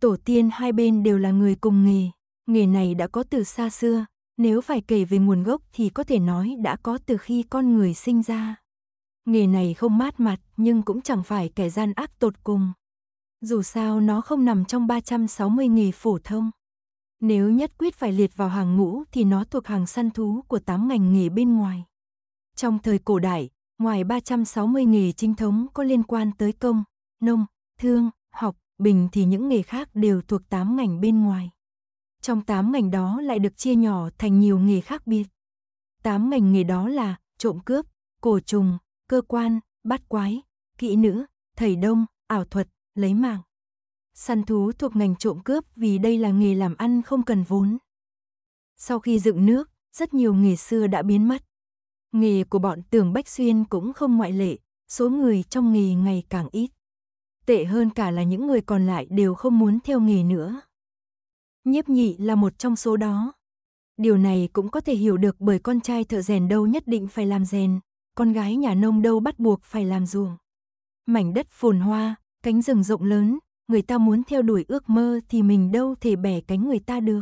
Tổ tiên hai bên đều là người cùng nghề, nghề này đã có từ xa xưa, nếu phải kể về nguồn gốc thì có thể nói đã có từ khi con người sinh ra. Nghề này không mát mặt nhưng cũng chẳng phải kẻ gian ác tột cùng, dù sao nó không nằm trong 360 nghề phổ thông. Nếu nhất quyết phải liệt vào hàng ngũ thì nó thuộc hàng săn thú của 8 ngành nghề bên ngoài. Trong thời cổ đại, ngoài 360 nghề chính thống có liên quan tới công, nông, thương, học, bình thì những nghề khác đều thuộc 8 ngành bên ngoài. Trong 8 ngành đó lại được chia nhỏ thành nhiều nghề khác biệt. 8 ngành nghề đó là trộm cướp, cổ trùng, cơ quan, bắt quái, kỹ nữ, thầy đông, ảo thuật, lấy mạng. Săn thú thuộc ngành trộm cướp vì đây là nghề làm ăn không cần vốn. Sau khi dựng nước, rất nhiều nghề xưa đã biến mất. Nghề của bọn tường Bách Xuyên cũng không ngoại lệ, số người trong nghề ngày càng ít. Tệ hơn cả là những người còn lại đều không muốn theo nghề nữa. Nhiếp nhị là một trong số đó. Điều này cũng có thể hiểu được bởi con trai thợ rèn đâu nhất định phải làm rèn, con gái nhà nông đâu bắt buộc phải làm ruộng. Mảnh đất phồn hoa, Cánh rừng rộng lớn, người ta muốn theo đuổi ước mơ thì mình đâu thể bẻ cánh người ta được.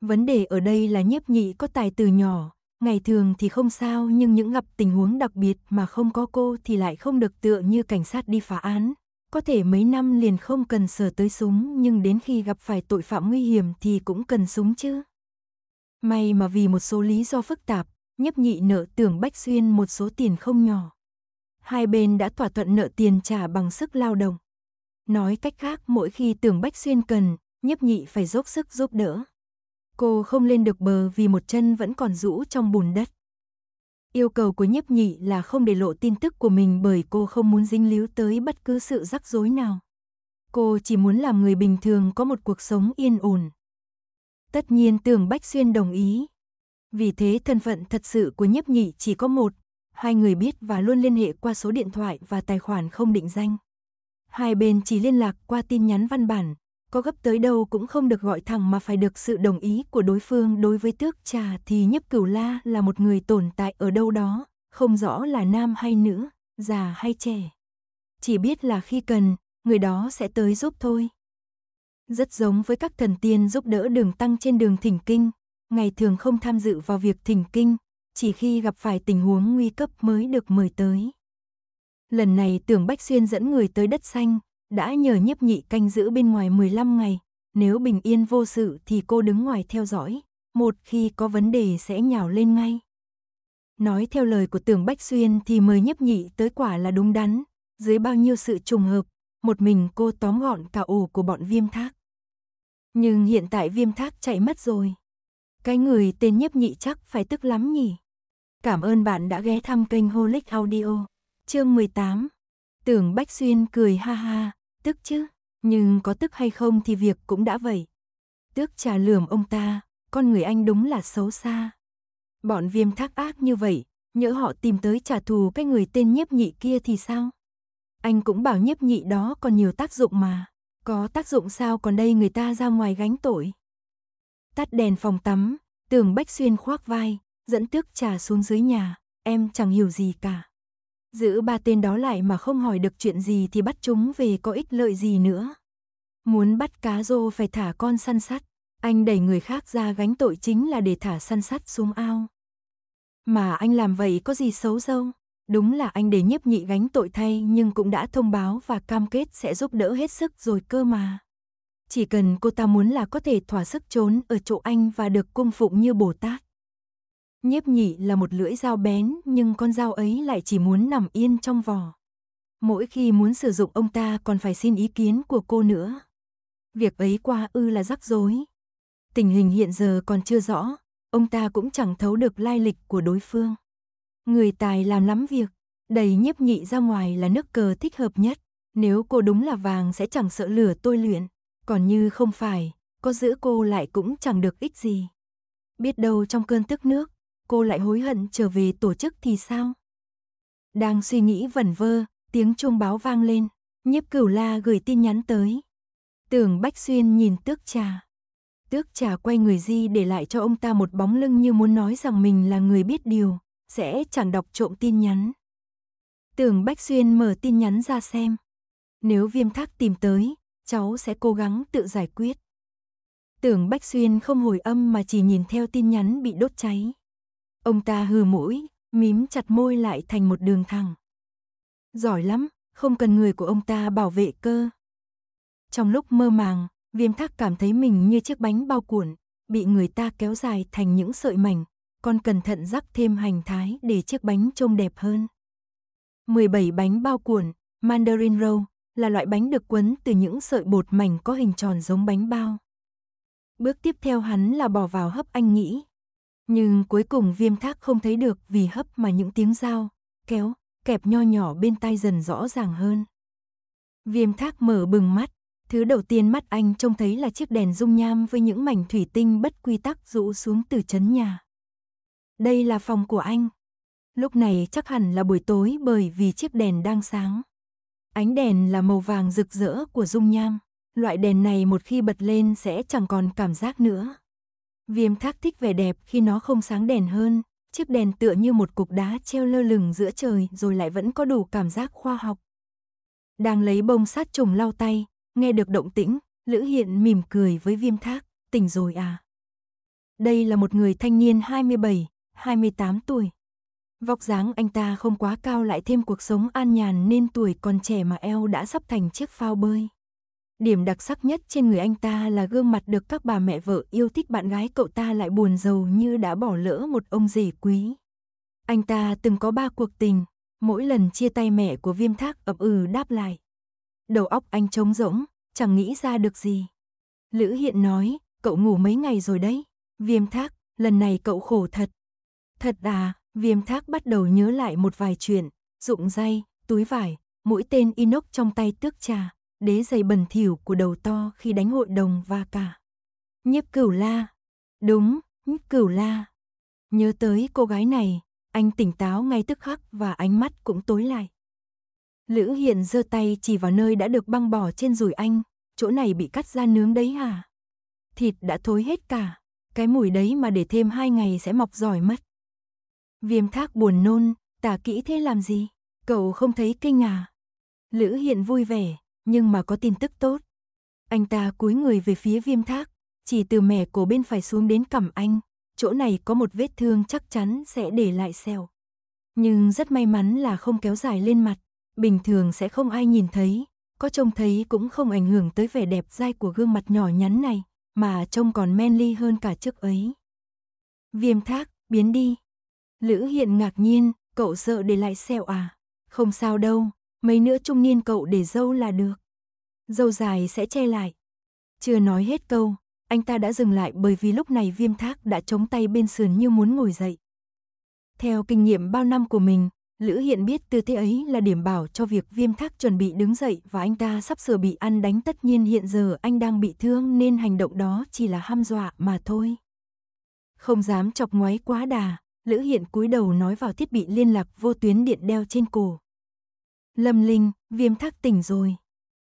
Vấn đề ở đây là nhiếp nhị có tài từ nhỏ, ngày thường thì không sao nhưng những gặp tình huống đặc biệt mà không có cô thì lại không được tựa như cảnh sát đi phá án. Có thể mấy năm liền không cần sờ tới súng nhưng đến khi gặp phải tội phạm nguy hiểm thì cũng cần súng chứ. May mà vì một số lý do phức tạp, nhấp nhị nợ tưởng Bách Xuyên một số tiền không nhỏ hai bên đã thỏa thuận nợ tiền trả bằng sức lao động. Nói cách khác, mỗi khi Tưởng Bách Xuyên cần, Nhấp nhị phải dốc sức giúp đỡ. Cô không lên được bờ vì một chân vẫn còn rũ trong bùn đất. Yêu cầu của Nhấp nhị là không để lộ tin tức của mình bởi cô không muốn dính líu tới bất cứ sự rắc rối nào. Cô chỉ muốn làm người bình thường có một cuộc sống yên ổn. Tất nhiên Tưởng Bách Xuyên đồng ý. Vì thế thân phận thật sự của Nhấp nhị chỉ có một, hai người biết và luôn liên hệ qua số điện thoại và tài khoản không định danh. Hai bên chỉ liên lạc qua tin nhắn văn bản, có gấp tới đâu cũng không được gọi thẳng mà phải được sự đồng ý của đối phương đối với tước trà thì nhấp cửu la là một người tồn tại ở đâu đó, không rõ là nam hay nữ, già hay trẻ. Chỉ biết là khi cần, người đó sẽ tới giúp thôi. Rất giống với các thần tiên giúp đỡ đường tăng trên đường thỉnh kinh, ngày thường không tham dự vào việc thỉnh kinh, chỉ khi gặp phải tình huống nguy cấp mới được mời tới. Lần này tưởng Bách Xuyên dẫn người tới đất xanh, đã nhờ nhiếp nhị canh giữ bên ngoài 15 ngày, nếu bình yên vô sự thì cô đứng ngoài theo dõi, một khi có vấn đề sẽ nhào lên ngay. Nói theo lời của tưởng Bách Xuyên thì mời nhiếp nhị tới quả là đúng đắn, dưới bao nhiêu sự trùng hợp, một mình cô tóm gọn cả ổ của bọn viêm thác. Nhưng hiện tại viêm thác chạy mất rồi. Cái người tên nhiếp nhị chắc phải tức lắm nhỉ. Cảm ơn bạn đã ghé thăm kênh Holic Audio. Chương 18. Tưởng Bách Xuyên cười ha ha, tức chứ, nhưng có tức hay không thì việc cũng đã vậy. Tước trà lườm ông ta, con người anh đúng là xấu xa. Bọn viêm thác ác như vậy, nhỡ họ tìm tới trả thù cái người tên nhiếp nhị kia thì sao? Anh cũng bảo nhiếp nhị đó còn nhiều tác dụng mà. Có tác dụng sao còn đây người ta ra ngoài gánh tội tắt đèn phòng tắm, tưởng Bách Xuyên khoác vai, dẫn tước trà xuống dưới nhà, em chẳng hiểu gì cả. Giữ ba tên đó lại mà không hỏi được chuyện gì thì bắt chúng về có ích lợi gì nữa. Muốn bắt cá rô phải thả con săn sắt, anh đẩy người khác ra gánh tội chính là để thả săn sắt xuống ao. Mà anh làm vậy có gì xấu dâu? Đúng là anh để nhiếp nhị gánh tội thay nhưng cũng đã thông báo và cam kết sẽ giúp đỡ hết sức rồi cơ mà. Chỉ cần cô ta muốn là có thể thỏa sức trốn ở chỗ anh và được cung phụng như Bồ Tát. Nhiếp nhị là một lưỡi dao bén nhưng con dao ấy lại chỉ muốn nằm yên trong vỏ. Mỗi khi muốn sử dụng ông ta còn phải xin ý kiến của cô nữa. Việc ấy qua ư là rắc rối. Tình hình hiện giờ còn chưa rõ, ông ta cũng chẳng thấu được lai lịch của đối phương. Người tài làm lắm việc, đầy nhiếp nhị ra ngoài là nước cờ thích hợp nhất. Nếu cô đúng là vàng sẽ chẳng sợ lửa tôi luyện. Còn như không phải, có giữ cô lại cũng chẳng được ích gì. Biết đâu trong cơn tức nước, cô lại hối hận trở về tổ chức thì sao? Đang suy nghĩ vẩn vơ, tiếng chuông báo vang lên, nhiếp cửu la gửi tin nhắn tới. Tưởng Bách Xuyên nhìn tước trà. Tước trà quay người di để lại cho ông ta một bóng lưng như muốn nói rằng mình là người biết điều, sẽ chẳng đọc trộm tin nhắn. Tưởng Bách Xuyên mở tin nhắn ra xem. Nếu viêm thác tìm tới, cháu sẽ cố gắng tự giải quyết. Tưởng Bách Xuyên không hồi âm mà chỉ nhìn theo tin nhắn bị đốt cháy. Ông ta hừ mũi, mím chặt môi lại thành một đường thẳng. Giỏi lắm, không cần người của ông ta bảo vệ cơ. Trong lúc mơ màng, viêm thác cảm thấy mình như chiếc bánh bao cuộn, bị người ta kéo dài thành những sợi mảnh, còn cẩn thận rắc thêm hành thái để chiếc bánh trông đẹp hơn. 17 bánh bao cuộn, Mandarin Roll, là loại bánh được quấn từ những sợi bột mảnh có hình tròn giống bánh bao. Bước tiếp theo hắn là bỏ vào hấp anh nghĩ. Nhưng cuối cùng viêm thác không thấy được vì hấp mà những tiếng dao, kéo, kẹp nho nhỏ bên tai dần rõ ràng hơn. Viêm thác mở bừng mắt, thứ đầu tiên mắt anh trông thấy là chiếc đèn dung nham với những mảnh thủy tinh bất quy tắc rũ xuống từ chấn nhà. Đây là phòng của anh. Lúc này chắc hẳn là buổi tối bởi vì chiếc đèn đang sáng. Ánh đèn là màu vàng rực rỡ của dung nham. Loại đèn này một khi bật lên sẽ chẳng còn cảm giác nữa. Viêm thác thích vẻ đẹp khi nó không sáng đèn hơn. Chiếc đèn tựa như một cục đá treo lơ lửng giữa trời rồi lại vẫn có đủ cảm giác khoa học. Đang lấy bông sát trùng lau tay, nghe được động tĩnh, Lữ Hiện mỉm cười với viêm thác, tỉnh rồi à. Đây là một người thanh niên 27, 28 tuổi. Vóc dáng anh ta không quá cao lại thêm cuộc sống an nhàn nên tuổi còn trẻ mà eo đã sắp thành chiếc phao bơi. Điểm đặc sắc nhất trên người anh ta là gương mặt được các bà mẹ vợ yêu thích bạn gái cậu ta lại buồn giàu như đã bỏ lỡ một ông rể quý. Anh ta từng có ba cuộc tình, mỗi lần chia tay mẹ của viêm thác ậm ừ đáp lại. Đầu óc anh trống rỗng, chẳng nghĩ ra được gì. Lữ Hiện nói, cậu ngủ mấy ngày rồi đấy. Viêm thác, lần này cậu khổ thật. Thật à, Viêm thác bắt đầu nhớ lại một vài chuyện, dụng dây, túi vải, mũi tên inox trong tay tước trà, đế giày bẩn thỉu của đầu to khi đánh hội đồng và cả. Nhiếp cửu la. Đúng, nhiếp cửu la. Nhớ tới cô gái này, anh tỉnh táo ngay tức khắc và ánh mắt cũng tối lại. Lữ Hiện giơ tay chỉ vào nơi đã được băng bỏ trên rùi anh, chỗ này bị cắt ra nướng đấy hả? Thịt đã thối hết cả, cái mùi đấy mà để thêm hai ngày sẽ mọc giỏi mất. Viêm thác buồn nôn, tả kỹ thế làm gì? Cậu không thấy kinh à? Lữ hiện vui vẻ, nhưng mà có tin tức tốt. Anh ta cúi người về phía viêm thác, chỉ từ mẻ cổ bên phải xuống đến cằm anh, chỗ này có một vết thương chắc chắn sẽ để lại sẹo. Nhưng rất may mắn là không kéo dài lên mặt, bình thường sẽ không ai nhìn thấy, có trông thấy cũng không ảnh hưởng tới vẻ đẹp dai của gương mặt nhỏ nhắn này, mà trông còn manly hơn cả trước ấy. Viêm thác, biến đi, Lữ Hiện ngạc nhiên, cậu sợ để lại sẹo à? Không sao đâu, mấy nữa trung niên cậu để dâu là được. Dâu dài sẽ che lại. Chưa nói hết câu, anh ta đã dừng lại bởi vì lúc này viêm thác đã chống tay bên sườn như muốn ngồi dậy. Theo kinh nghiệm bao năm của mình, Lữ Hiện biết tư thế ấy là điểm bảo cho việc viêm thác chuẩn bị đứng dậy và anh ta sắp sửa bị ăn đánh tất nhiên hiện giờ anh đang bị thương nên hành động đó chỉ là ham dọa mà thôi. Không dám chọc ngoáy quá đà, Lữ Hiện cúi đầu nói vào thiết bị liên lạc vô tuyến điện đeo trên cổ. Lâm Linh, viêm thác tỉnh rồi.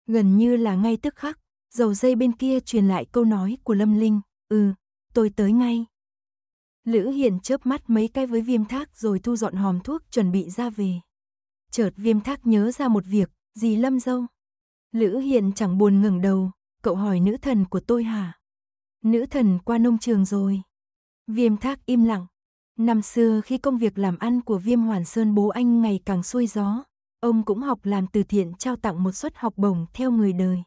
Gần như là ngay tức khắc, dầu dây bên kia truyền lại câu nói của Lâm Linh, ừ, tôi tới ngay. Lữ Hiện chớp mắt mấy cái với viêm thác rồi thu dọn hòm thuốc chuẩn bị ra về. Chợt viêm thác nhớ ra một việc, gì Lâm dâu? Lữ Hiện chẳng buồn ngẩng đầu, cậu hỏi nữ thần của tôi hả? Nữ thần qua nông trường rồi. Viêm thác im lặng, Năm xưa khi công việc làm ăn của Viêm Hoàn Sơn bố anh ngày càng xuôi gió, ông cũng học làm từ thiện trao tặng một suất học bổng theo người đời.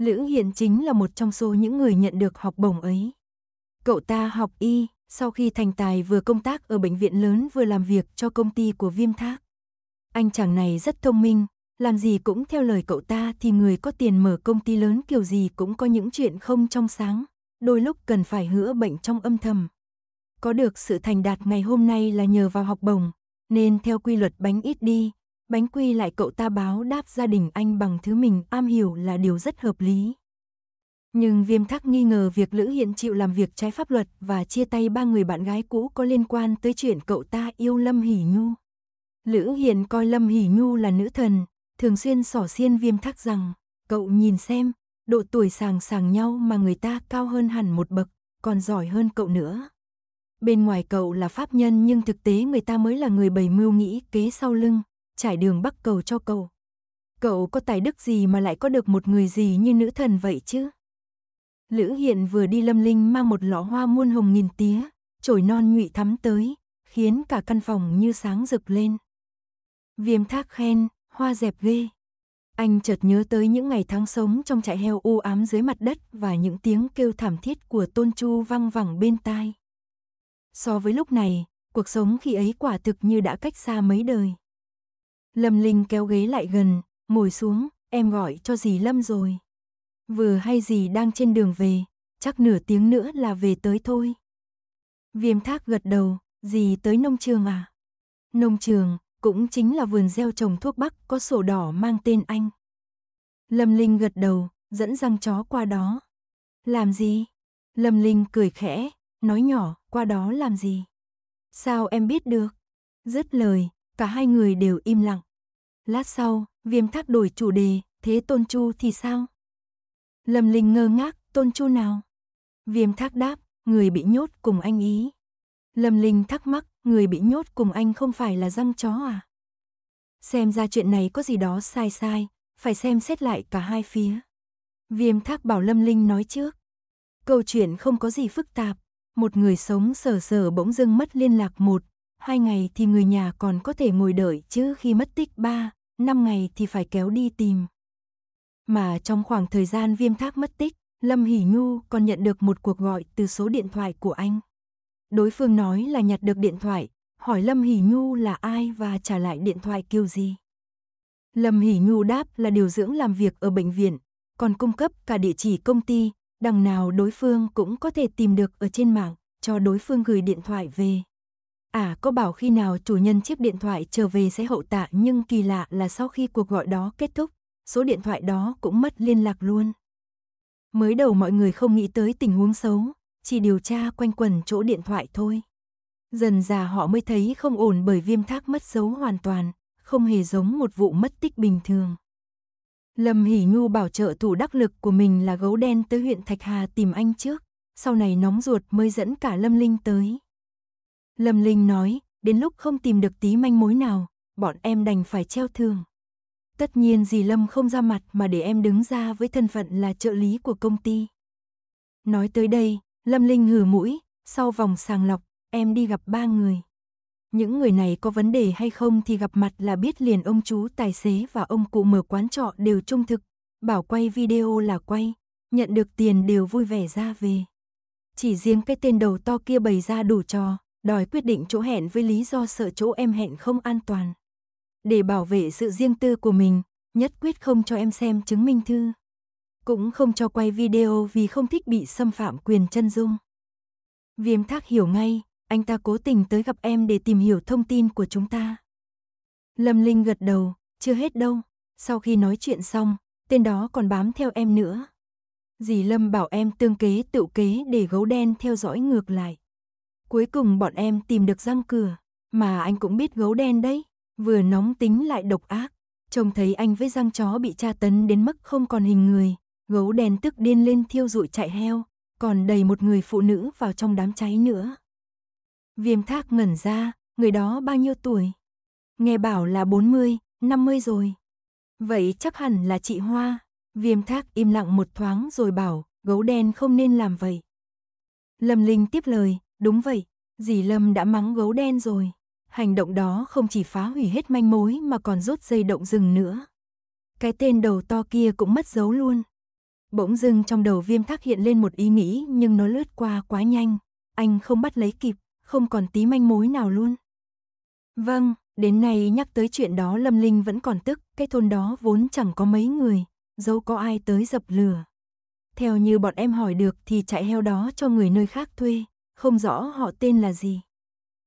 Lữ Hiện chính là một trong số những người nhận được học bổng ấy. Cậu ta học y, sau khi thành tài vừa công tác ở bệnh viện lớn vừa làm việc cho công ty của Viêm Thác. Anh chàng này rất thông minh, làm gì cũng theo lời cậu ta thì người có tiền mở công ty lớn kiểu gì cũng có những chuyện không trong sáng, đôi lúc cần phải hứa bệnh trong âm thầm, có được sự thành đạt ngày hôm nay là nhờ vào học bổng, nên theo quy luật bánh ít đi, bánh quy lại cậu ta báo đáp gia đình anh bằng thứ mình am hiểu là điều rất hợp lý. Nhưng Viêm Thắc nghi ngờ việc Lữ Hiện chịu làm việc trái pháp luật và chia tay ba người bạn gái cũ có liên quan tới chuyện cậu ta yêu Lâm Hỷ Nhu. Lữ Hiện coi Lâm Hỷ Nhu là nữ thần, thường xuyên sỏ xiên Viêm Thắc rằng, cậu nhìn xem, độ tuổi sàng sàng nhau mà người ta cao hơn hẳn một bậc, còn giỏi hơn cậu nữa bên ngoài cậu là pháp nhân nhưng thực tế người ta mới là người bày mưu nghĩ kế sau lưng, trải đường bắc cầu cho cậu. Cậu có tài đức gì mà lại có được một người gì như nữ thần vậy chứ? Lữ Hiện vừa đi lâm linh mang một lọ hoa muôn hồng nghìn tía, trổi non nhụy thắm tới, khiến cả căn phòng như sáng rực lên. Viêm thác khen, hoa dẹp ghê. Anh chợt nhớ tới những ngày tháng sống trong trại heo u ám dưới mặt đất và những tiếng kêu thảm thiết của Tôn Chu văng vẳng bên tai. So với lúc này, cuộc sống khi ấy quả thực như đã cách xa mấy đời. Lâm Linh kéo ghế lại gần, ngồi xuống, em gọi cho dì Lâm rồi. Vừa hay dì đang trên đường về, chắc nửa tiếng nữa là về tới thôi. Viêm thác gật đầu, dì tới nông trường à? Nông trường, cũng chính là vườn gieo trồng thuốc bắc có sổ đỏ mang tên anh. Lâm Linh gật đầu, dẫn răng chó qua đó. Làm gì? Lâm Linh cười khẽ, nói nhỏ, qua đó làm gì? Sao em biết được? Dứt lời, cả hai người đều im lặng. Lát sau, viêm thác đổi chủ đề, thế Tôn Chu thì sao? Lâm Linh ngơ ngác, Tôn Chu nào? Viêm thác đáp, người bị nhốt cùng anh ý. Lâm Linh thắc mắc, người bị nhốt cùng anh không phải là răng chó à? Xem ra chuyện này có gì đó sai sai, phải xem xét lại cả hai phía. Viêm thác bảo Lâm Linh nói trước. Câu chuyện không có gì phức tạp, một người sống sờ sờ bỗng dưng mất liên lạc một, hai ngày thì người nhà còn có thể ngồi đợi chứ khi mất tích ba, năm ngày thì phải kéo đi tìm. Mà trong khoảng thời gian viêm thác mất tích, Lâm Hỷ Nhu còn nhận được một cuộc gọi từ số điện thoại của anh. Đối phương nói là nhặt được điện thoại, hỏi Lâm Hỷ Nhu là ai và trả lại điện thoại kêu gì. Lâm Hỷ Nhu đáp là điều dưỡng làm việc ở bệnh viện, còn cung cấp cả địa chỉ công ty, đằng nào đối phương cũng có thể tìm được ở trên mạng, cho đối phương gửi điện thoại về. À có bảo khi nào chủ nhân chiếc điện thoại trở về sẽ hậu tạ nhưng kỳ lạ là sau khi cuộc gọi đó kết thúc, số điện thoại đó cũng mất liên lạc luôn. Mới đầu mọi người không nghĩ tới tình huống xấu, chỉ điều tra quanh quần chỗ điện thoại thôi. Dần già họ mới thấy không ổn bởi viêm thác mất dấu hoàn toàn, không hề giống một vụ mất tích bình thường. Lâm Hỷ Nhu bảo trợ thủ đắc lực của mình là gấu đen tới huyện Thạch Hà tìm anh trước, sau này nóng ruột mới dẫn cả Lâm Linh tới. Lâm Linh nói, đến lúc không tìm được tí manh mối nào, bọn em đành phải treo thường. Tất nhiên dì Lâm không ra mặt mà để em đứng ra với thân phận là trợ lý của công ty. Nói tới đây, Lâm Linh hử mũi, sau vòng sàng lọc, em đi gặp ba người những người này có vấn đề hay không thì gặp mặt là biết liền ông chú tài xế và ông cụ mở quán trọ đều trung thực, bảo quay video là quay, nhận được tiền đều vui vẻ ra về. Chỉ riêng cái tên đầu to kia bày ra đủ trò, đòi quyết định chỗ hẹn với lý do sợ chỗ em hẹn không an toàn. Để bảo vệ sự riêng tư của mình, nhất quyết không cho em xem chứng minh thư. Cũng không cho quay video vì không thích bị xâm phạm quyền chân dung. Viêm thác hiểu ngay, anh ta cố tình tới gặp em để tìm hiểu thông tin của chúng ta. Lâm Linh gật đầu, chưa hết đâu, sau khi nói chuyện xong, tên đó còn bám theo em nữa. Dì Lâm bảo em tương kế tự kế để gấu đen theo dõi ngược lại. Cuối cùng bọn em tìm được răng cửa, mà anh cũng biết gấu đen đấy, vừa nóng tính lại độc ác. Trông thấy anh với răng chó bị tra tấn đến mức không còn hình người, gấu đen tức điên lên thiêu rụi chạy heo, còn đầy một người phụ nữ vào trong đám cháy nữa. Viêm thác ngẩn ra, người đó bao nhiêu tuổi? Nghe bảo là 40, 50 rồi. Vậy chắc hẳn là chị Hoa. Viêm thác im lặng một thoáng rồi bảo, gấu đen không nên làm vậy. Lâm Linh tiếp lời, đúng vậy, dì Lâm đã mắng gấu đen rồi. Hành động đó không chỉ phá hủy hết manh mối mà còn rốt dây động rừng nữa. Cái tên đầu to kia cũng mất dấu luôn. Bỗng dưng trong đầu viêm thác hiện lên một ý nghĩ nhưng nó lướt qua quá nhanh. Anh không bắt lấy kịp không còn tí manh mối nào luôn. Vâng, đến nay nhắc tới chuyện đó Lâm Linh vẫn còn tức, cái thôn đó vốn chẳng có mấy người, dẫu có ai tới dập lửa. Theo như bọn em hỏi được thì chạy heo đó cho người nơi khác thuê, không rõ họ tên là gì.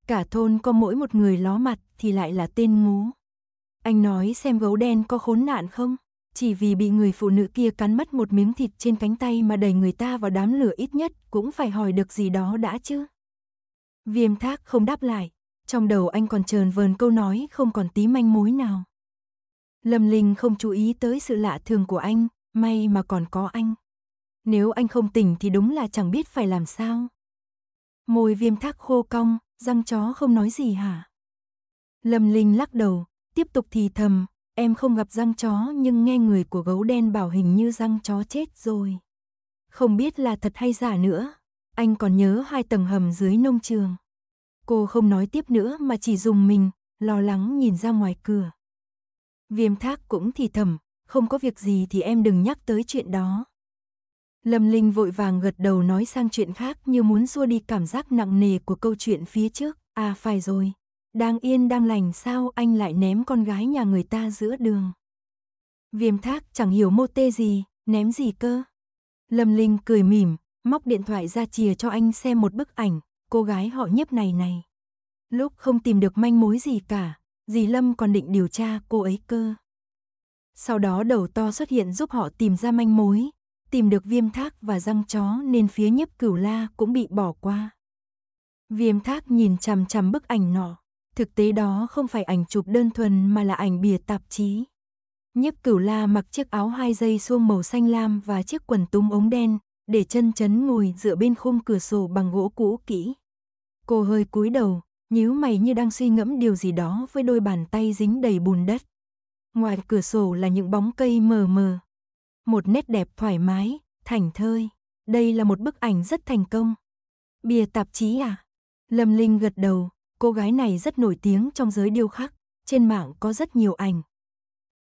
Cả thôn có mỗi một người ló mặt thì lại là tên ngú. Anh nói xem gấu đen có khốn nạn không? Chỉ vì bị người phụ nữ kia cắn mất một miếng thịt trên cánh tay mà đẩy người ta vào đám lửa ít nhất cũng phải hỏi được gì đó đã chứ. Viêm thác không đáp lại, trong đầu anh còn trờn vờn câu nói không còn tí manh mối nào. Lâm Linh không chú ý tới sự lạ thường của anh, may mà còn có anh. Nếu anh không tỉnh thì đúng là chẳng biết phải làm sao. Môi viêm thác khô cong, răng chó không nói gì hả? Lâm Linh lắc đầu, tiếp tục thì thầm, em không gặp răng chó nhưng nghe người của gấu đen bảo hình như răng chó chết rồi. Không biết là thật hay giả nữa anh còn nhớ hai tầng hầm dưới nông trường. Cô không nói tiếp nữa mà chỉ dùng mình, lo lắng nhìn ra ngoài cửa. Viêm thác cũng thì thầm, không có việc gì thì em đừng nhắc tới chuyện đó. Lâm Linh vội vàng gật đầu nói sang chuyện khác như muốn xua đi cảm giác nặng nề của câu chuyện phía trước. À phải rồi, đang yên đang lành sao anh lại ném con gái nhà người ta giữa đường. Viêm thác chẳng hiểu mô tê gì, ném gì cơ. Lâm Linh cười mỉm, móc điện thoại ra chìa cho anh xem một bức ảnh, cô gái họ nhiếp này này. Lúc không tìm được manh mối gì cả, dì Lâm còn định điều tra cô ấy cơ. Sau đó đầu to xuất hiện giúp họ tìm ra manh mối, tìm được viêm thác và răng chó nên phía nhiếp cửu la cũng bị bỏ qua. Viêm thác nhìn chằm chằm bức ảnh nọ, thực tế đó không phải ảnh chụp đơn thuần mà là ảnh bìa tạp chí. Nhếp cửu la mặc chiếc áo hai dây xuông màu xanh lam và chiếc quần túm ống đen, để chân chấn ngồi dựa bên khung cửa sổ bằng gỗ cũ kỹ. Cô hơi cúi đầu, nhíu mày như đang suy ngẫm điều gì đó với đôi bàn tay dính đầy bùn đất. Ngoài cửa sổ là những bóng cây mờ mờ. Một nét đẹp thoải mái, thảnh thơi. Đây là một bức ảnh rất thành công. Bìa tạp chí à? Lâm Linh gật đầu, cô gái này rất nổi tiếng trong giới điêu khắc, trên mạng có rất nhiều ảnh.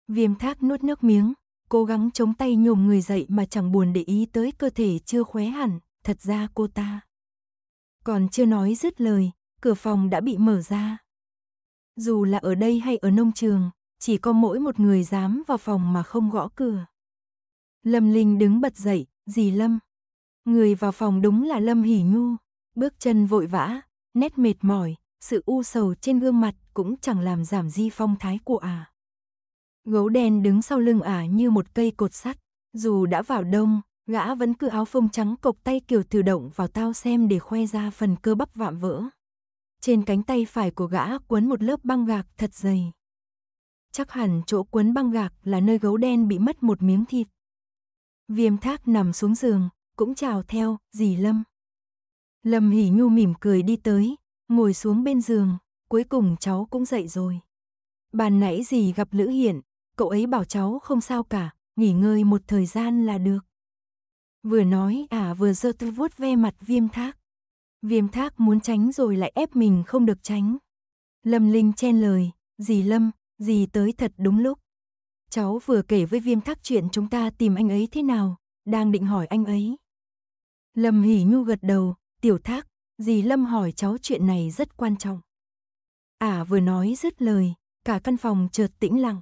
Viêm thác nuốt nước miếng, cố gắng chống tay nhổm người dậy mà chẳng buồn để ý tới cơ thể chưa khóe hẳn, thật ra cô ta. Còn chưa nói dứt lời, cửa phòng đã bị mở ra. Dù là ở đây hay ở nông trường, chỉ có mỗi một người dám vào phòng mà không gõ cửa. Lâm Linh đứng bật dậy, dì Lâm. Người vào phòng đúng là Lâm Hỉ Nhu, bước chân vội vã, nét mệt mỏi, sự u sầu trên gương mặt cũng chẳng làm giảm di phong thái của ả. À. Gấu đen đứng sau lưng ả như một cây cột sắt. Dù đã vào đông, gã vẫn cứ áo phông trắng cộc tay kiều tự động vào tao xem để khoe ra phần cơ bắp vạm vỡ. Trên cánh tay phải của gã quấn một lớp băng gạc thật dày. Chắc hẳn chỗ quấn băng gạc là nơi gấu đen bị mất một miếng thịt. Viêm thác nằm xuống giường, cũng chào theo, dì Lâm. Lâm hỉ nhu mỉm cười đi tới, ngồi xuống bên giường, cuối cùng cháu cũng dậy rồi. Bàn nãy dì gặp Lữ Hiển, cậu ấy bảo cháu không sao cả, nghỉ ngơi một thời gian là được. Vừa nói ả à, vừa giơ tư vuốt ve mặt viêm thác. Viêm thác muốn tránh rồi lại ép mình không được tránh. Lâm Linh chen lời, dì Lâm, dì tới thật đúng lúc. Cháu vừa kể với viêm thác chuyện chúng ta tìm anh ấy thế nào, đang định hỏi anh ấy. Lâm hỉ nhu gật đầu, tiểu thác, dì Lâm hỏi cháu chuyện này rất quan trọng. Ả à, vừa nói dứt lời, cả căn phòng chợt tĩnh lặng.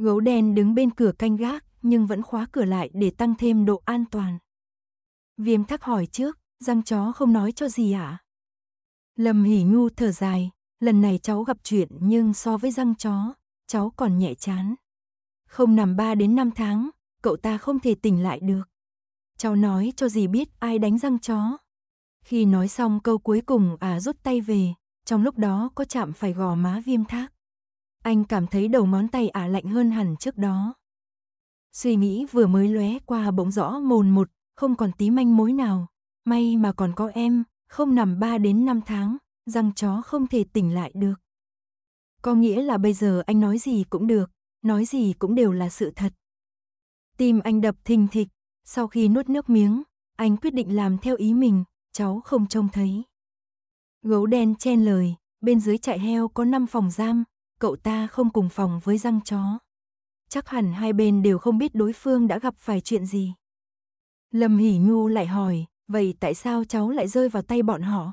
Gấu đen đứng bên cửa canh gác, nhưng vẫn khóa cửa lại để tăng thêm độ an toàn. Viêm thắc hỏi trước, răng chó không nói cho gì ạ? À? Lâm hỉ ngu thở dài, lần này cháu gặp chuyện nhưng so với răng chó, cháu còn nhẹ chán. Không nằm ba đến năm tháng, cậu ta không thể tỉnh lại được. Cháu nói cho gì biết ai đánh răng chó. Khi nói xong câu cuối cùng à rút tay về, trong lúc đó có chạm phải gò má viêm thác. Anh cảm thấy đầu ngón tay ả lạnh hơn hẳn trước đó. Suy nghĩ vừa mới lóe qua bỗng rõ mồn một, không còn tí manh mối nào. May mà còn có em, không nằm ba đến năm tháng, răng chó không thể tỉnh lại được. Có nghĩa là bây giờ anh nói gì cũng được, nói gì cũng đều là sự thật. Tim anh đập thình thịch, sau khi nuốt nước miếng, anh quyết định làm theo ý mình, cháu không trông thấy. Gấu đen chen lời, bên dưới trại heo có 5 phòng giam, cậu ta không cùng phòng với răng chó. Chắc hẳn hai bên đều không biết đối phương đã gặp phải chuyện gì. Lâm Hỷ Nhu lại hỏi, vậy tại sao cháu lại rơi vào tay bọn họ?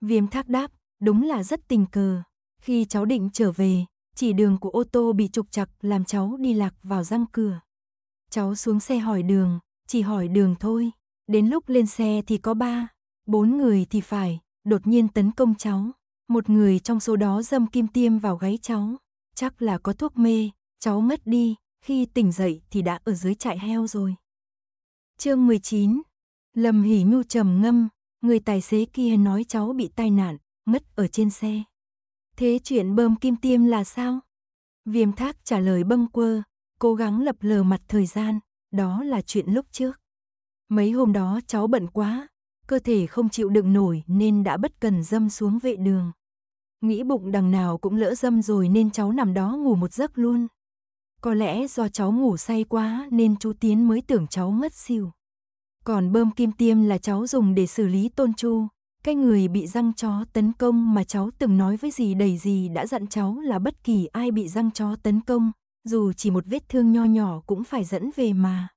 Viêm thác đáp, đúng là rất tình cờ. Khi cháu định trở về, chỉ đường của ô tô bị trục chặt làm cháu đi lạc vào răng cửa. Cháu xuống xe hỏi đường, chỉ hỏi đường thôi. Đến lúc lên xe thì có ba, bốn người thì phải, đột nhiên tấn công cháu một người trong số đó dâm kim tiêm vào gáy cháu, chắc là có thuốc mê, cháu ngất đi, khi tỉnh dậy thì đã ở dưới trại heo rồi. Chương 19. lầm Hỉ Nhu trầm ngâm, người tài xế kia nói cháu bị tai nạn, mất ở trên xe. Thế chuyện bơm kim tiêm là sao? Viêm Thác trả lời bâng quơ, cố gắng lập lờ mặt thời gian, đó là chuyện lúc trước. Mấy hôm đó cháu bận quá, cơ thể không chịu đựng nổi nên đã bất cần dâm xuống vệ đường. Nghĩ bụng đằng nào cũng lỡ dâm rồi nên cháu nằm đó ngủ một giấc luôn. Có lẽ do cháu ngủ say quá nên chú Tiến mới tưởng cháu ngất xỉu. Còn bơm kim tiêm là cháu dùng để xử lý tôn chu, cái người bị răng chó tấn công mà cháu từng nói với gì đầy gì đã dặn cháu là bất kỳ ai bị răng chó tấn công, dù chỉ một vết thương nho nhỏ cũng phải dẫn về mà.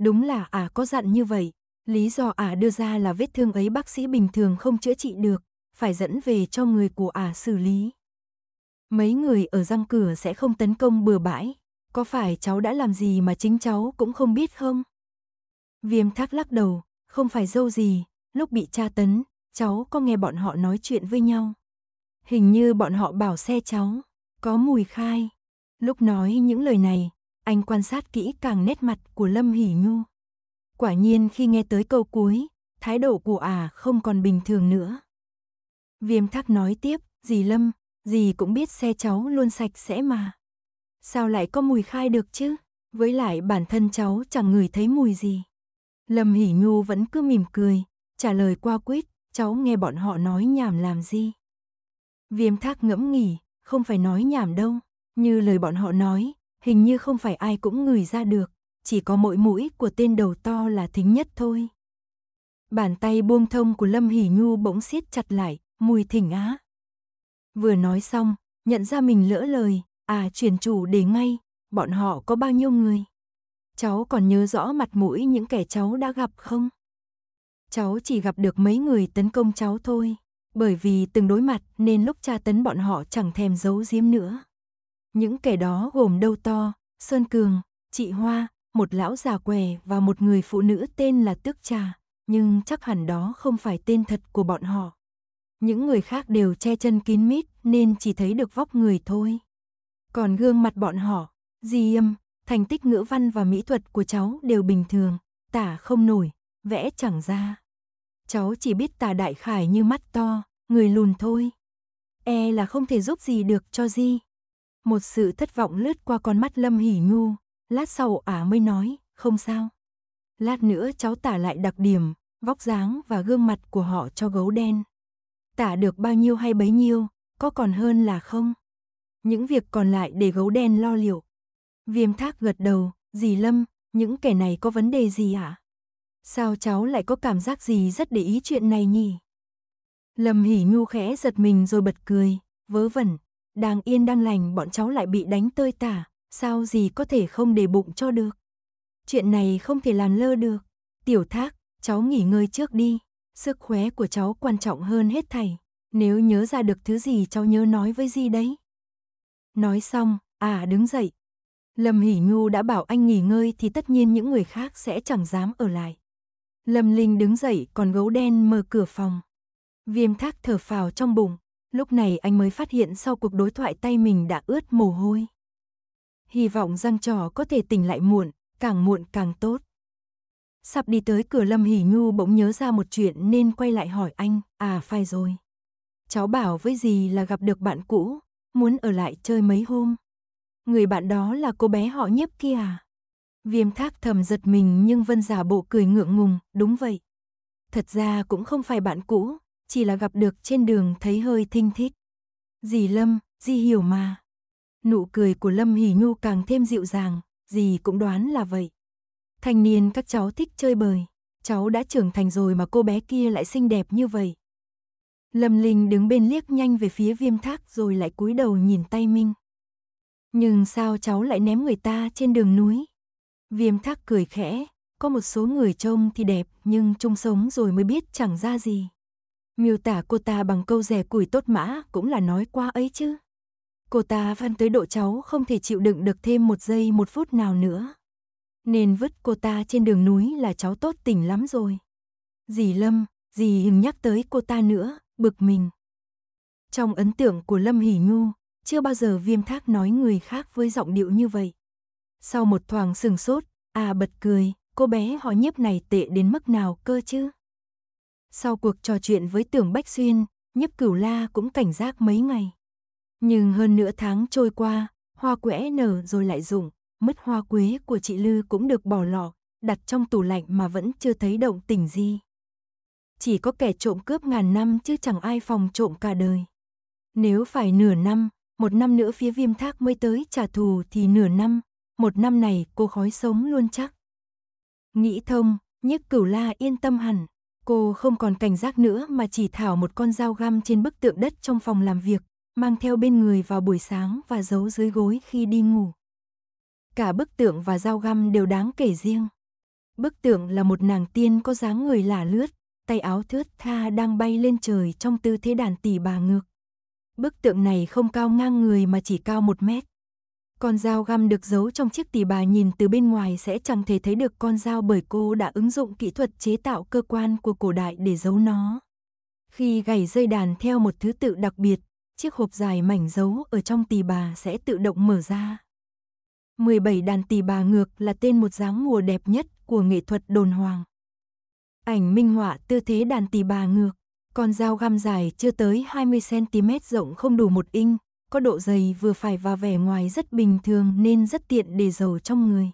Đúng là ả à có dặn như vậy, lý do ả à đưa ra là vết thương ấy bác sĩ bình thường không chữa trị được, phải dẫn về cho người của ả à xử lý. Mấy người ở răng cửa sẽ không tấn công bừa bãi, có phải cháu đã làm gì mà chính cháu cũng không biết không? Viêm thác lắc đầu, không phải dâu gì, lúc bị tra tấn, cháu có nghe bọn họ nói chuyện với nhau. Hình như bọn họ bảo xe cháu, có mùi khai. Lúc nói những lời này, anh quan sát kỹ càng nét mặt của Lâm Hỷ Nhu. Quả nhiên khi nghe tới câu cuối, thái độ của ả à không còn bình thường nữa. Viêm thắc nói tiếp, dì Lâm, dì cũng biết xe cháu luôn sạch sẽ mà. Sao lại có mùi khai được chứ? Với lại bản thân cháu chẳng ngửi thấy mùi gì. Lâm Hỷ Nhu vẫn cứ mỉm cười, trả lời qua quýt, cháu nghe bọn họ nói nhảm làm gì. Viêm thác ngẫm nghỉ, không phải nói nhảm đâu, như lời bọn họ nói, hình như không phải ai cũng ngửi ra được, chỉ có mỗi mũi của tên đầu to là thính nhất thôi. Bàn tay buông thông của Lâm Hỷ Nhu bỗng siết chặt lại, Mùi Thỉnh Á. Vừa nói xong, nhận ra mình lỡ lời, à truyền chủ để ngay, bọn họ có bao nhiêu người? Cháu còn nhớ rõ mặt mũi những kẻ cháu đã gặp không? Cháu chỉ gặp được mấy người tấn công cháu thôi, bởi vì từng đối mặt nên lúc tra tấn bọn họ chẳng thèm giấu giếm nữa. Những kẻ đó gồm Đâu To, Sơn Cường, chị Hoa, một lão già què và một người phụ nữ tên là Tước Trà, nhưng chắc hẳn đó không phải tên thật của bọn họ những người khác đều che chân kín mít nên chỉ thấy được vóc người thôi. Còn gương mặt bọn họ, Di Yêm, thành tích ngữ văn và mỹ thuật của cháu đều bình thường, tả không nổi, vẽ chẳng ra. Cháu chỉ biết tả đại khải như mắt to, người lùn thôi. E là không thể giúp gì được cho Di. Một sự thất vọng lướt qua con mắt Lâm Hỉ Nhu, lát sau ả mới nói, không sao. Lát nữa cháu tả lại đặc điểm, vóc dáng và gương mặt của họ cho gấu đen tả được bao nhiêu hay bấy nhiêu, có còn hơn là không? Những việc còn lại để gấu đen lo liệu. Viêm thác gật đầu, dì Lâm, những kẻ này có vấn đề gì ạ? À? Sao cháu lại có cảm giác gì rất để ý chuyện này nhỉ? Lâm hỉ nhu khẽ giật mình rồi bật cười, vớ vẩn, đang yên đang lành bọn cháu lại bị đánh tơi tả, sao gì có thể không để bụng cho được. Chuyện này không thể làm lơ được, tiểu thác, cháu nghỉ ngơi trước đi sức khỏe của cháu quan trọng hơn hết thầy. Nếu nhớ ra được thứ gì cháu nhớ nói với di đấy. Nói xong, à đứng dậy. Lâm Hỷ Nhu đã bảo anh nghỉ ngơi thì tất nhiên những người khác sẽ chẳng dám ở lại. Lâm Linh đứng dậy còn gấu đen mở cửa phòng. Viêm thác thở phào trong bụng. Lúc này anh mới phát hiện sau cuộc đối thoại tay mình đã ướt mồ hôi. Hy vọng răng trò có thể tỉnh lại muộn, càng muộn càng tốt. Sắp đi tới cửa Lâm Hỷ Nhu bỗng nhớ ra một chuyện nên quay lại hỏi anh, à phải rồi. Cháu bảo với gì là gặp được bạn cũ, muốn ở lại chơi mấy hôm. Người bạn đó là cô bé họ nhếp kia à? Viêm thác thầm giật mình nhưng Vân giả bộ cười ngượng ngùng, đúng vậy. Thật ra cũng không phải bạn cũ, chỉ là gặp được trên đường thấy hơi thinh thích. Dì Lâm, dì hiểu mà. Nụ cười của Lâm Hỷ Nhu càng thêm dịu dàng, dì cũng đoán là vậy. Thanh niên các cháu thích chơi bời, cháu đã trưởng thành rồi mà cô bé kia lại xinh đẹp như vậy. Lâm Linh đứng bên liếc nhanh về phía viêm thác rồi lại cúi đầu nhìn tay Minh. Nhưng sao cháu lại ném người ta trên đường núi? Viêm thác cười khẽ, có một số người trông thì đẹp nhưng chung sống rồi mới biết chẳng ra gì. Miêu tả cô ta bằng câu rẻ củi tốt mã cũng là nói qua ấy chứ. Cô ta văn tới độ cháu không thể chịu đựng được thêm một giây một phút nào nữa nên vứt cô ta trên đường núi là cháu tốt tình lắm rồi. Dì Lâm, dì đừng nhắc tới cô ta nữa, bực mình. Trong ấn tượng của Lâm Hỷ Nhu, chưa bao giờ Viêm Thác nói người khác với giọng điệu như vậy. Sau một thoáng sừng sốt, à bật cười, cô bé họ nhiếp này tệ đến mức nào cơ chứ? Sau cuộc trò chuyện với tưởng Bách Xuyên, Nhấp cửu la cũng cảnh giác mấy ngày. Nhưng hơn nửa tháng trôi qua, hoa quẽ nở rồi lại rụng, mứt hoa quế của chị Lư cũng được bỏ lọ, đặt trong tủ lạnh mà vẫn chưa thấy động tình gì. Chỉ có kẻ trộm cướp ngàn năm chứ chẳng ai phòng trộm cả đời. Nếu phải nửa năm, một năm nữa phía viêm thác mới tới trả thù thì nửa năm, một năm này cô khói sống luôn chắc. Nghĩ thông, nhức cửu la yên tâm hẳn, cô không còn cảnh giác nữa mà chỉ thảo một con dao găm trên bức tượng đất trong phòng làm việc, mang theo bên người vào buổi sáng và giấu dưới gối khi đi ngủ. Cả bức tượng và dao găm đều đáng kể riêng. Bức tượng là một nàng tiên có dáng người lả lướt, tay áo thướt tha đang bay lên trời trong tư thế đàn tỷ bà ngược. Bức tượng này không cao ngang người mà chỉ cao một mét. Con dao găm được giấu trong chiếc tỷ bà nhìn từ bên ngoài sẽ chẳng thể thấy được con dao bởi cô đã ứng dụng kỹ thuật chế tạo cơ quan của cổ đại để giấu nó. Khi gảy dây đàn theo một thứ tự đặc biệt, chiếc hộp dài mảnh giấu ở trong tỷ bà sẽ tự động mở ra. 17 đàn tỳ bà ngược là tên một dáng mùa đẹp nhất của nghệ thuật đồn hoàng. Ảnh minh họa tư thế đàn tỳ bà ngược, con dao găm dài chưa tới 20cm rộng không đủ một inch, có độ dày vừa phải và vẻ ngoài rất bình thường nên rất tiện để giàu trong người.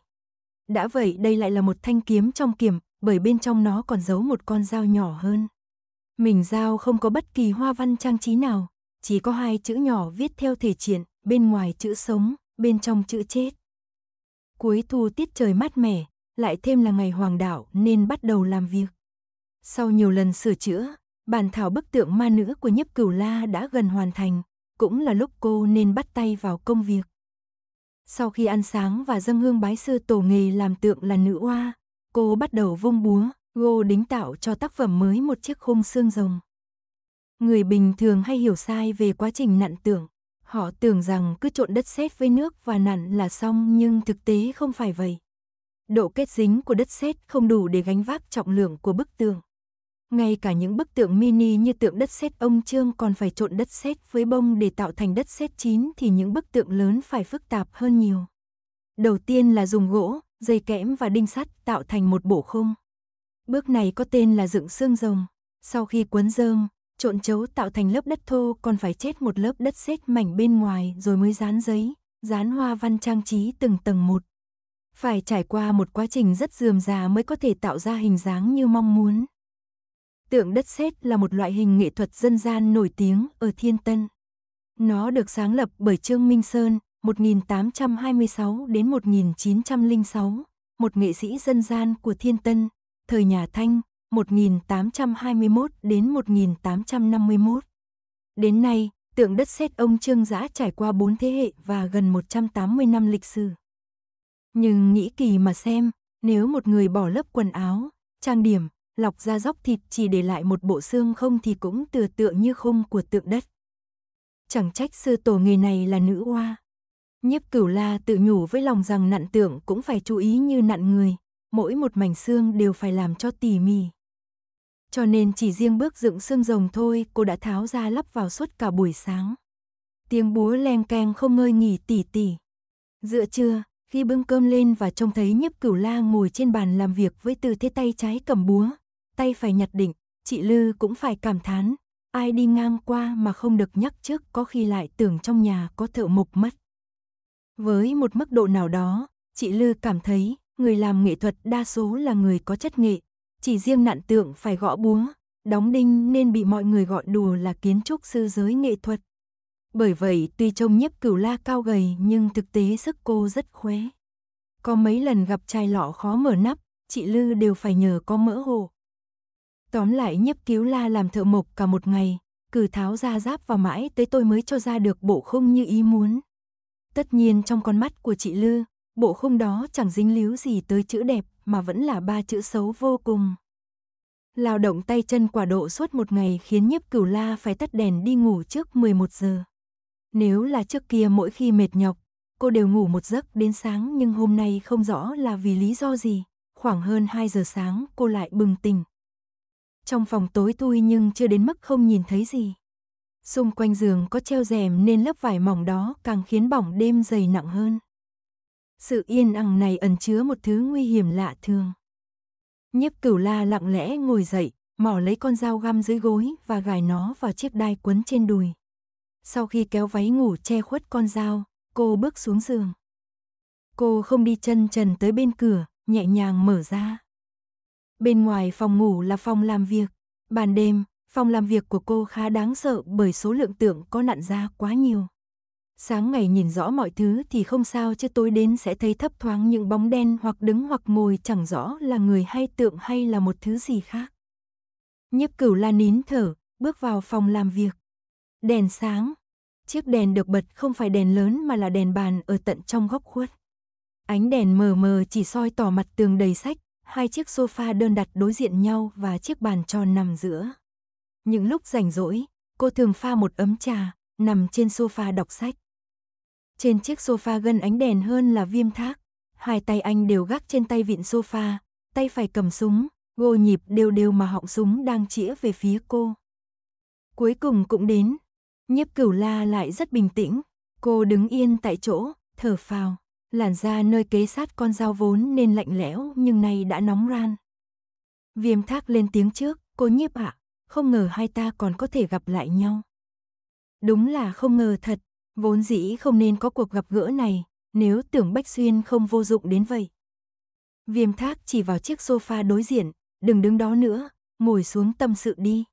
Đã vậy đây lại là một thanh kiếm trong kiểm, bởi bên trong nó còn giấu một con dao nhỏ hơn. Mình dao không có bất kỳ hoa văn trang trí nào, chỉ có hai chữ nhỏ viết theo thể triển, bên ngoài chữ sống, bên trong chữ chết. Cuối thu tiết trời mát mẻ, lại thêm là ngày hoàng đạo nên bắt đầu làm việc. Sau nhiều lần sửa chữa, bản thảo bức tượng ma nữ của Nhấp Cửu La đã gần hoàn thành, cũng là lúc cô nên bắt tay vào công việc. Sau khi ăn sáng và dâng hương bái sư tổ nghề làm tượng là nữ oa, cô bắt đầu vung búa, gô đính tạo cho tác phẩm mới một chiếc khung xương rồng. Người bình thường hay hiểu sai về quá trình nặn tượng, Họ tưởng rằng cứ trộn đất sét với nước và nặn là xong nhưng thực tế không phải vậy. Độ kết dính của đất sét không đủ để gánh vác trọng lượng của bức tường. Ngay cả những bức tượng mini như tượng đất sét ông Trương còn phải trộn đất sét với bông để tạo thành đất sét chín thì những bức tượng lớn phải phức tạp hơn nhiều. Đầu tiên là dùng gỗ, dây kẽm và đinh sắt tạo thành một bộ khung. Bước này có tên là dựng xương rồng. Sau khi cuốn rơm, trộn chấu tạo thành lớp đất thô còn phải chết một lớp đất xếp mảnh bên ngoài rồi mới dán giấy, dán hoa văn trang trí từng tầng một. Phải trải qua một quá trình rất dườm già mới có thể tạo ra hình dáng như mong muốn. Tượng đất sét là một loại hình nghệ thuật dân gian nổi tiếng ở Thiên Tân. Nó được sáng lập bởi Trương Minh Sơn 1826 đến 1906, một nghệ sĩ dân gian của Thiên Tân, thời nhà Thanh, 1821 đến 1851. Đến nay, tượng đất sét ông Trương Giã trải qua 4 thế hệ và gần 180 năm lịch sử. Nhưng nghĩ kỳ mà xem, nếu một người bỏ lớp quần áo, trang điểm, lọc ra dóc thịt chỉ để lại một bộ xương không thì cũng tựa tượng như khung của tượng đất. Chẳng trách sư tổ người này là nữ hoa Nhiếp cửu la tự nhủ với lòng rằng nặn tượng cũng phải chú ý như nặn người, mỗi một mảnh xương đều phải làm cho tỉ mỉ. Cho nên chỉ riêng bước dựng xương rồng thôi cô đã tháo ra lắp vào suốt cả buổi sáng. Tiếng búa leng keng không ngơi nghỉ tỉ tỉ. Giữa trưa, khi bưng cơm lên và trông thấy nhiếp cửu la ngồi trên bàn làm việc với tư thế tay trái cầm búa, tay phải nhặt định, chị Lư cũng phải cảm thán. Ai đi ngang qua mà không được nhắc trước có khi lại tưởng trong nhà có thợ mộc mất. Với một mức độ nào đó, chị Lư cảm thấy người làm nghệ thuật đa số là người có chất nghệ, chỉ riêng nạn tượng phải gõ búa, đóng đinh nên bị mọi người gọi đùa là kiến trúc sư giới nghệ thuật. Bởi vậy tuy trông nhếp cửu la cao gầy nhưng thực tế sức cô rất khóe. Có mấy lần gặp chai lọ khó mở nắp, chị Lư đều phải nhờ có mỡ hồ. Tóm lại nhếp cứu la làm thợ mộc cả một ngày, cử tháo ra giáp vào mãi tới tôi mới cho ra được bộ khung như ý muốn. Tất nhiên trong con mắt của chị Lư, bộ khung đó chẳng dính líu gì tới chữ đẹp mà vẫn là ba chữ xấu vô cùng. Lao động tay chân quả độ suốt một ngày khiến nhiếp cửu la phải tắt đèn đi ngủ trước 11 giờ. Nếu là trước kia mỗi khi mệt nhọc, cô đều ngủ một giấc đến sáng nhưng hôm nay không rõ là vì lý do gì, khoảng hơn 2 giờ sáng cô lại bừng tỉnh. Trong phòng tối tui nhưng chưa đến mức không nhìn thấy gì. Xung quanh giường có treo rèm nên lớp vải mỏng đó càng khiến bỏng đêm dày nặng hơn. Sự yên ắng này ẩn chứa một thứ nguy hiểm lạ thường. Nhiếp cửu la lặng lẽ ngồi dậy, mỏ lấy con dao găm dưới gối và gài nó vào chiếc đai quấn trên đùi. Sau khi kéo váy ngủ che khuất con dao, cô bước xuống giường. Cô không đi chân trần tới bên cửa, nhẹ nhàng mở ra. Bên ngoài phòng ngủ là phòng làm việc. Ban đêm, phòng làm việc của cô khá đáng sợ bởi số lượng tượng có nặn ra quá nhiều. Sáng ngày nhìn rõ mọi thứ thì không sao chứ tối đến sẽ thấy thấp thoáng những bóng đen hoặc đứng hoặc ngồi chẳng rõ là người hay tượng hay là một thứ gì khác. Nhiếp cửu la nín thở, bước vào phòng làm việc. Đèn sáng. Chiếc đèn được bật không phải đèn lớn mà là đèn bàn ở tận trong góc khuất. Ánh đèn mờ mờ chỉ soi tỏ mặt tường đầy sách, hai chiếc sofa đơn đặt đối diện nhau và chiếc bàn tròn nằm giữa. Những lúc rảnh rỗi, cô thường pha một ấm trà, nằm trên sofa đọc sách. Trên chiếc sofa gần ánh đèn hơn là viêm thác. Hai tay anh đều gác trên tay vịn sofa, tay phải cầm súng, gô nhịp đều đều mà họng súng đang chĩa về phía cô. Cuối cùng cũng đến. Nhiếp cửu la lại rất bình tĩnh. Cô đứng yên tại chỗ, thở phào. Làn da nơi kế sát con dao vốn nên lạnh lẽo nhưng nay đã nóng ran. Viêm thác lên tiếng trước, cô nhiếp ạ, à, không ngờ hai ta còn có thể gặp lại nhau. Đúng là không ngờ thật, Vốn dĩ không nên có cuộc gặp gỡ này, nếu tưởng Bách Xuyên không vô dụng đến vậy. Viêm thác chỉ vào chiếc sofa đối diện, đừng đứng đó nữa, ngồi xuống tâm sự đi.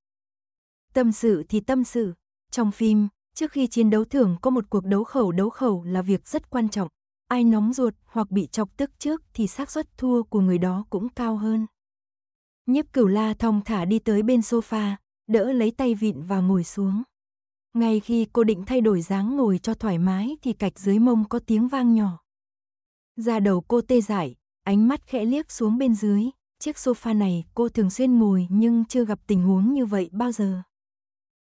Tâm sự thì tâm sự, trong phim, trước khi chiến đấu thường có một cuộc đấu khẩu đấu khẩu là việc rất quan trọng. Ai nóng ruột hoặc bị chọc tức trước thì xác suất thua của người đó cũng cao hơn. Nhiếp cửu la thong thả đi tới bên sofa, đỡ lấy tay vịn và ngồi xuống. Ngay khi cô định thay đổi dáng ngồi cho thoải mái thì cạch dưới mông có tiếng vang nhỏ. Ra đầu cô tê dại, ánh mắt khẽ liếc xuống bên dưới, chiếc sofa này cô thường xuyên ngồi nhưng chưa gặp tình huống như vậy bao giờ.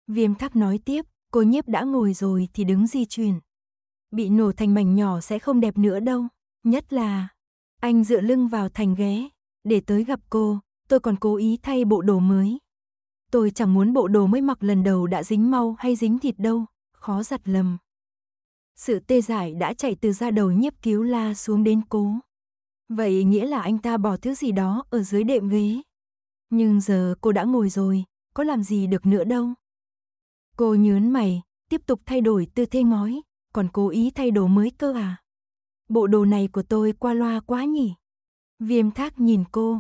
Viêm thắc nói tiếp, cô nhiếp đã ngồi rồi thì đứng di chuyển. Bị nổ thành mảnh nhỏ sẽ không đẹp nữa đâu, nhất là anh dựa lưng vào thành ghế, để tới gặp cô, tôi còn cố ý thay bộ đồ mới, Tôi chẳng muốn bộ đồ mới mặc lần đầu đã dính mau hay dính thịt đâu, khó giặt lầm. Sự tê giải đã chạy từ da đầu nhiếp cứu la xuống đến cố. Vậy nghĩa là anh ta bỏ thứ gì đó ở dưới đệm ghế. Nhưng giờ cô đã ngồi rồi, có làm gì được nữa đâu. Cô nhớn mày, tiếp tục thay đổi tư thế ngói, còn cố ý thay đồ mới cơ à. Bộ đồ này của tôi qua loa quá nhỉ. Viêm thác nhìn cô.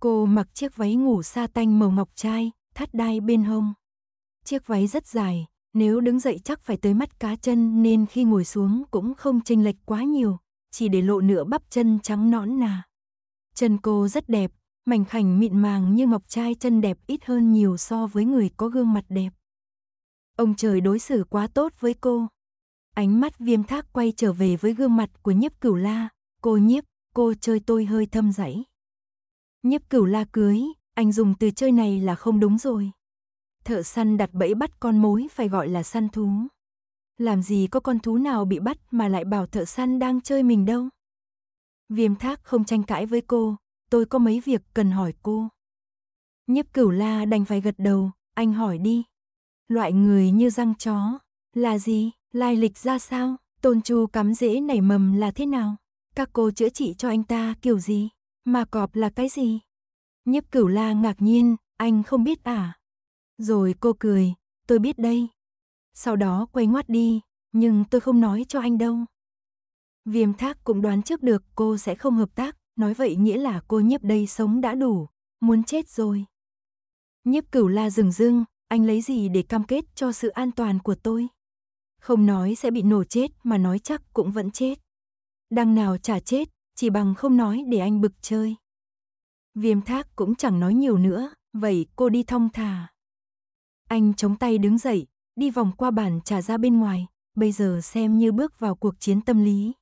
Cô mặc chiếc váy ngủ sa tanh màu ngọc trai, thắt đai bên hông. Chiếc váy rất dài, nếu đứng dậy chắc phải tới mắt cá chân nên khi ngồi xuống cũng không chênh lệch quá nhiều, chỉ để lộ nửa bắp chân trắng nõn nà. Chân cô rất đẹp, mảnh khảnh mịn màng như ngọc trai chân đẹp ít hơn nhiều so với người có gương mặt đẹp. Ông trời đối xử quá tốt với cô. Ánh mắt viêm thác quay trở về với gương mặt của nhiếp cửu la. Cô nhiếp, cô chơi tôi hơi thâm dãy. Nhiếp cửu la cưới, anh dùng từ chơi này là không đúng rồi. Thợ săn đặt bẫy bắt con mối phải gọi là săn thú. Làm gì có con thú nào bị bắt mà lại bảo thợ săn đang chơi mình đâu. Viêm thác không tranh cãi với cô, tôi có mấy việc cần hỏi cô. Nhiếp cửu la đành phải gật đầu, anh hỏi đi. Loại người như răng chó, là gì, lai lịch ra sao, tôn chu cắm rễ nảy mầm là thế nào, các cô chữa trị cho anh ta kiểu gì, mà cọp là cái gì. Nhiếp cửu la ngạc nhiên, anh không biết à? Rồi cô cười, tôi biết đây. Sau đó quay ngoắt đi, nhưng tôi không nói cho anh đâu. Viêm thác cũng đoán trước được cô sẽ không hợp tác, nói vậy nghĩa là cô nhiếp đây sống đã đủ, muốn chết rồi. Nhiếp cửu la rừng rưng, anh lấy gì để cam kết cho sự an toàn của tôi? Không nói sẽ bị nổ chết mà nói chắc cũng vẫn chết. Đằng nào chả chết, chỉ bằng không nói để anh bực chơi. Viêm thác cũng chẳng nói nhiều nữa, vậy cô đi thong thả. Anh chống tay đứng dậy, đi vòng qua bàn trà ra bên ngoài, bây giờ xem như bước vào cuộc chiến tâm lý.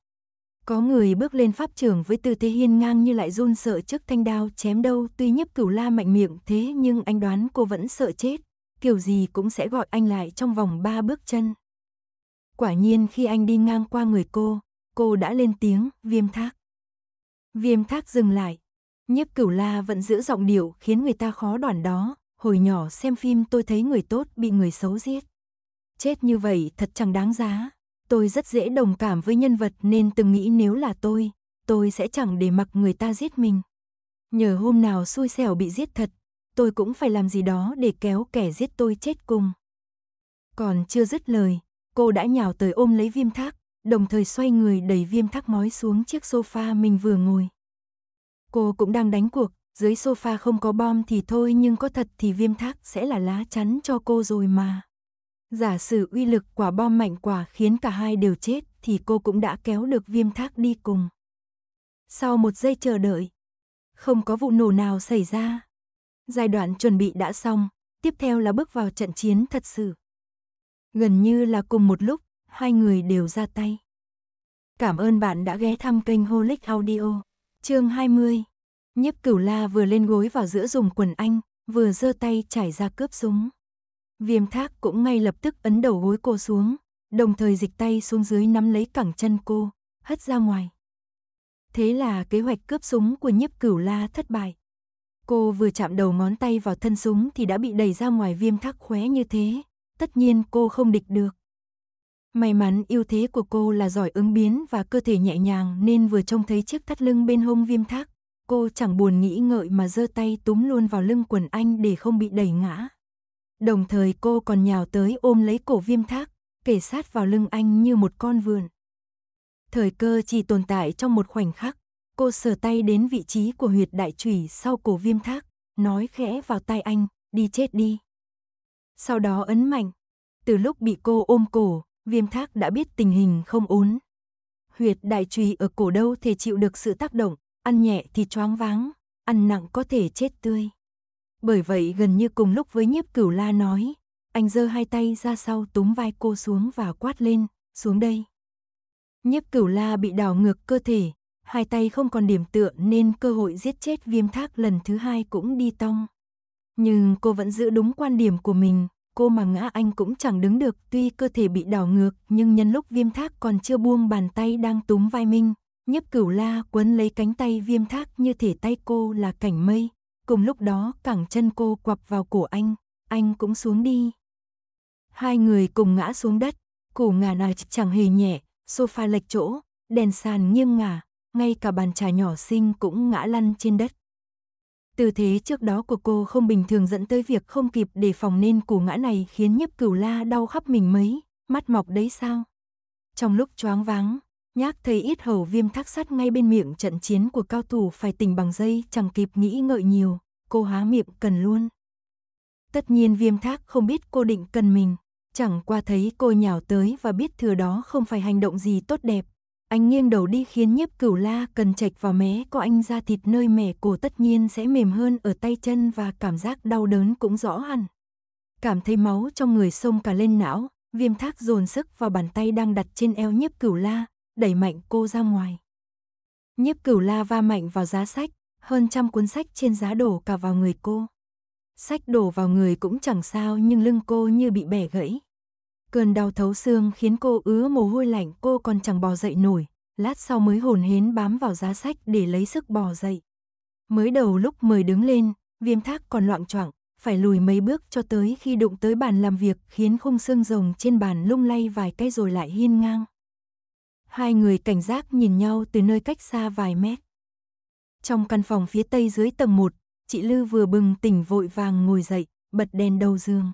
Có người bước lên pháp trường với tư thế hiên ngang như lại run sợ trước thanh đao chém đâu tuy nhiếp cửu la mạnh miệng thế nhưng anh đoán cô vẫn sợ chết, kiểu gì cũng sẽ gọi anh lại trong vòng ba bước chân. Quả nhiên khi anh đi ngang qua người cô, cô đã lên tiếng viêm thác. Viêm thác dừng lại, Nhiếp cửu la vẫn giữ giọng điệu khiến người ta khó đoản đó. Hồi nhỏ xem phim tôi thấy người tốt bị người xấu giết. Chết như vậy thật chẳng đáng giá. Tôi rất dễ đồng cảm với nhân vật nên từng nghĩ nếu là tôi, tôi sẽ chẳng để mặc người ta giết mình. Nhờ hôm nào xui xẻo bị giết thật, tôi cũng phải làm gì đó để kéo kẻ giết tôi chết cùng. Còn chưa dứt lời, cô đã nhào tới ôm lấy viêm thác, đồng thời xoay người đẩy viêm thác mói xuống chiếc sofa mình vừa ngồi. Cô cũng đang đánh cuộc, dưới sofa không có bom thì thôi nhưng có thật thì viêm thác sẽ là lá chắn cho cô rồi mà. Giả sử uy lực quả bom mạnh quả khiến cả hai đều chết thì cô cũng đã kéo được viêm thác đi cùng. Sau một giây chờ đợi, không có vụ nổ nào xảy ra. Giai đoạn chuẩn bị đã xong, tiếp theo là bước vào trận chiến thật sự. Gần như là cùng một lúc, hai người đều ra tay. Cảm ơn bạn đã ghé thăm kênh Holic Audio chương 20. Nhiếp cửu la vừa lên gối vào giữa dùng quần anh, vừa giơ tay trải ra cướp súng. Viêm thác cũng ngay lập tức ấn đầu gối cô xuống, đồng thời dịch tay xuống dưới nắm lấy cẳng chân cô, hất ra ngoài. Thế là kế hoạch cướp súng của nhiếp cửu la thất bại. Cô vừa chạm đầu ngón tay vào thân súng thì đã bị đẩy ra ngoài viêm thác khóe như thế. Tất nhiên cô không địch được. May mắn ưu thế của cô là giỏi ứng biến và cơ thể nhẹ nhàng nên vừa trông thấy chiếc thắt lưng bên hông viêm thác, cô chẳng buồn nghĩ ngợi mà giơ tay túm luôn vào lưng quần anh để không bị đẩy ngã. Đồng thời cô còn nhào tới ôm lấy cổ viêm thác, kể sát vào lưng anh như một con vườn. Thời cơ chỉ tồn tại trong một khoảnh khắc, cô sờ tay đến vị trí của huyệt đại trùy sau cổ viêm thác, nói khẽ vào tai anh, đi chết đi. Sau đó ấn mạnh, từ lúc bị cô ôm cổ, viêm thác đã biết tình hình không ổn. Huyệt đại trùy ở cổ đâu thể chịu được sự tác động, ăn nhẹ thì choáng váng, ăn nặng có thể chết tươi. Bởi vậy gần như cùng lúc với nhiếp cửu la nói, anh giơ hai tay ra sau túm vai cô xuống và quát lên, xuống đây. Nhiếp cửu la bị đảo ngược cơ thể, hai tay không còn điểm tựa nên cơ hội giết chết viêm thác lần thứ hai cũng đi tong. Nhưng cô vẫn giữ đúng quan điểm của mình, cô mà ngã anh cũng chẳng đứng được, tuy cơ thể bị đảo ngược, nhưng nhân lúc viêm thác còn chưa buông bàn tay đang túm vai Minh, nhấp cửu la quấn lấy cánh tay viêm thác như thể tay cô là cảnh mây. Cùng lúc đó cẳng chân cô quặp vào cổ anh, anh cũng xuống đi. Hai người cùng ngã xuống đất, củ ngà nào chẳng hề nhẹ, sofa lệch chỗ, đèn sàn nghiêng ngả, ngay cả bàn trà nhỏ xinh cũng ngã lăn trên đất. Tư thế trước đó của cô không bình thường dẫn tới việc không kịp đề phòng nên cú ngã này khiến nhấp cửu la đau khắp mình mấy, mắt mọc đấy sao. Trong lúc choáng váng, nhác thấy ít hầu viêm thác sát ngay bên miệng trận chiến của cao thủ phải tỉnh bằng dây chẳng kịp nghĩ ngợi nhiều, cô há miệng cần luôn. Tất nhiên viêm thác không biết cô định cần mình, chẳng qua thấy cô nhào tới và biết thừa đó không phải hành động gì tốt đẹp, anh nghiêng đầu đi khiến nhiếp cửu la cần chạch vào mé có anh ra thịt nơi mẻ cổ tất nhiên sẽ mềm hơn ở tay chân và cảm giác đau đớn cũng rõ hẳn. Cảm thấy máu trong người sông cả lên não, viêm thác dồn sức vào bàn tay đang đặt trên eo nhiếp cửu la, đẩy mạnh cô ra ngoài. Nhiếp cửu la va mạnh vào giá sách, hơn trăm cuốn sách trên giá đổ cả vào người cô. Sách đổ vào người cũng chẳng sao nhưng lưng cô như bị bẻ gãy. Cơn đau thấu xương khiến cô ứa mồ hôi lạnh cô còn chẳng bò dậy nổi, lát sau mới hồn hến bám vào giá sách để lấy sức bò dậy. Mới đầu lúc mời đứng lên, viêm thác còn loạn choạng, phải lùi mấy bước cho tới khi đụng tới bàn làm việc khiến khung xương rồng trên bàn lung lay vài cái rồi lại hiên ngang. Hai người cảnh giác nhìn nhau từ nơi cách xa vài mét. Trong căn phòng phía tây dưới tầng 1, chị Lư vừa bừng tỉnh vội vàng ngồi dậy, bật đèn đầu giường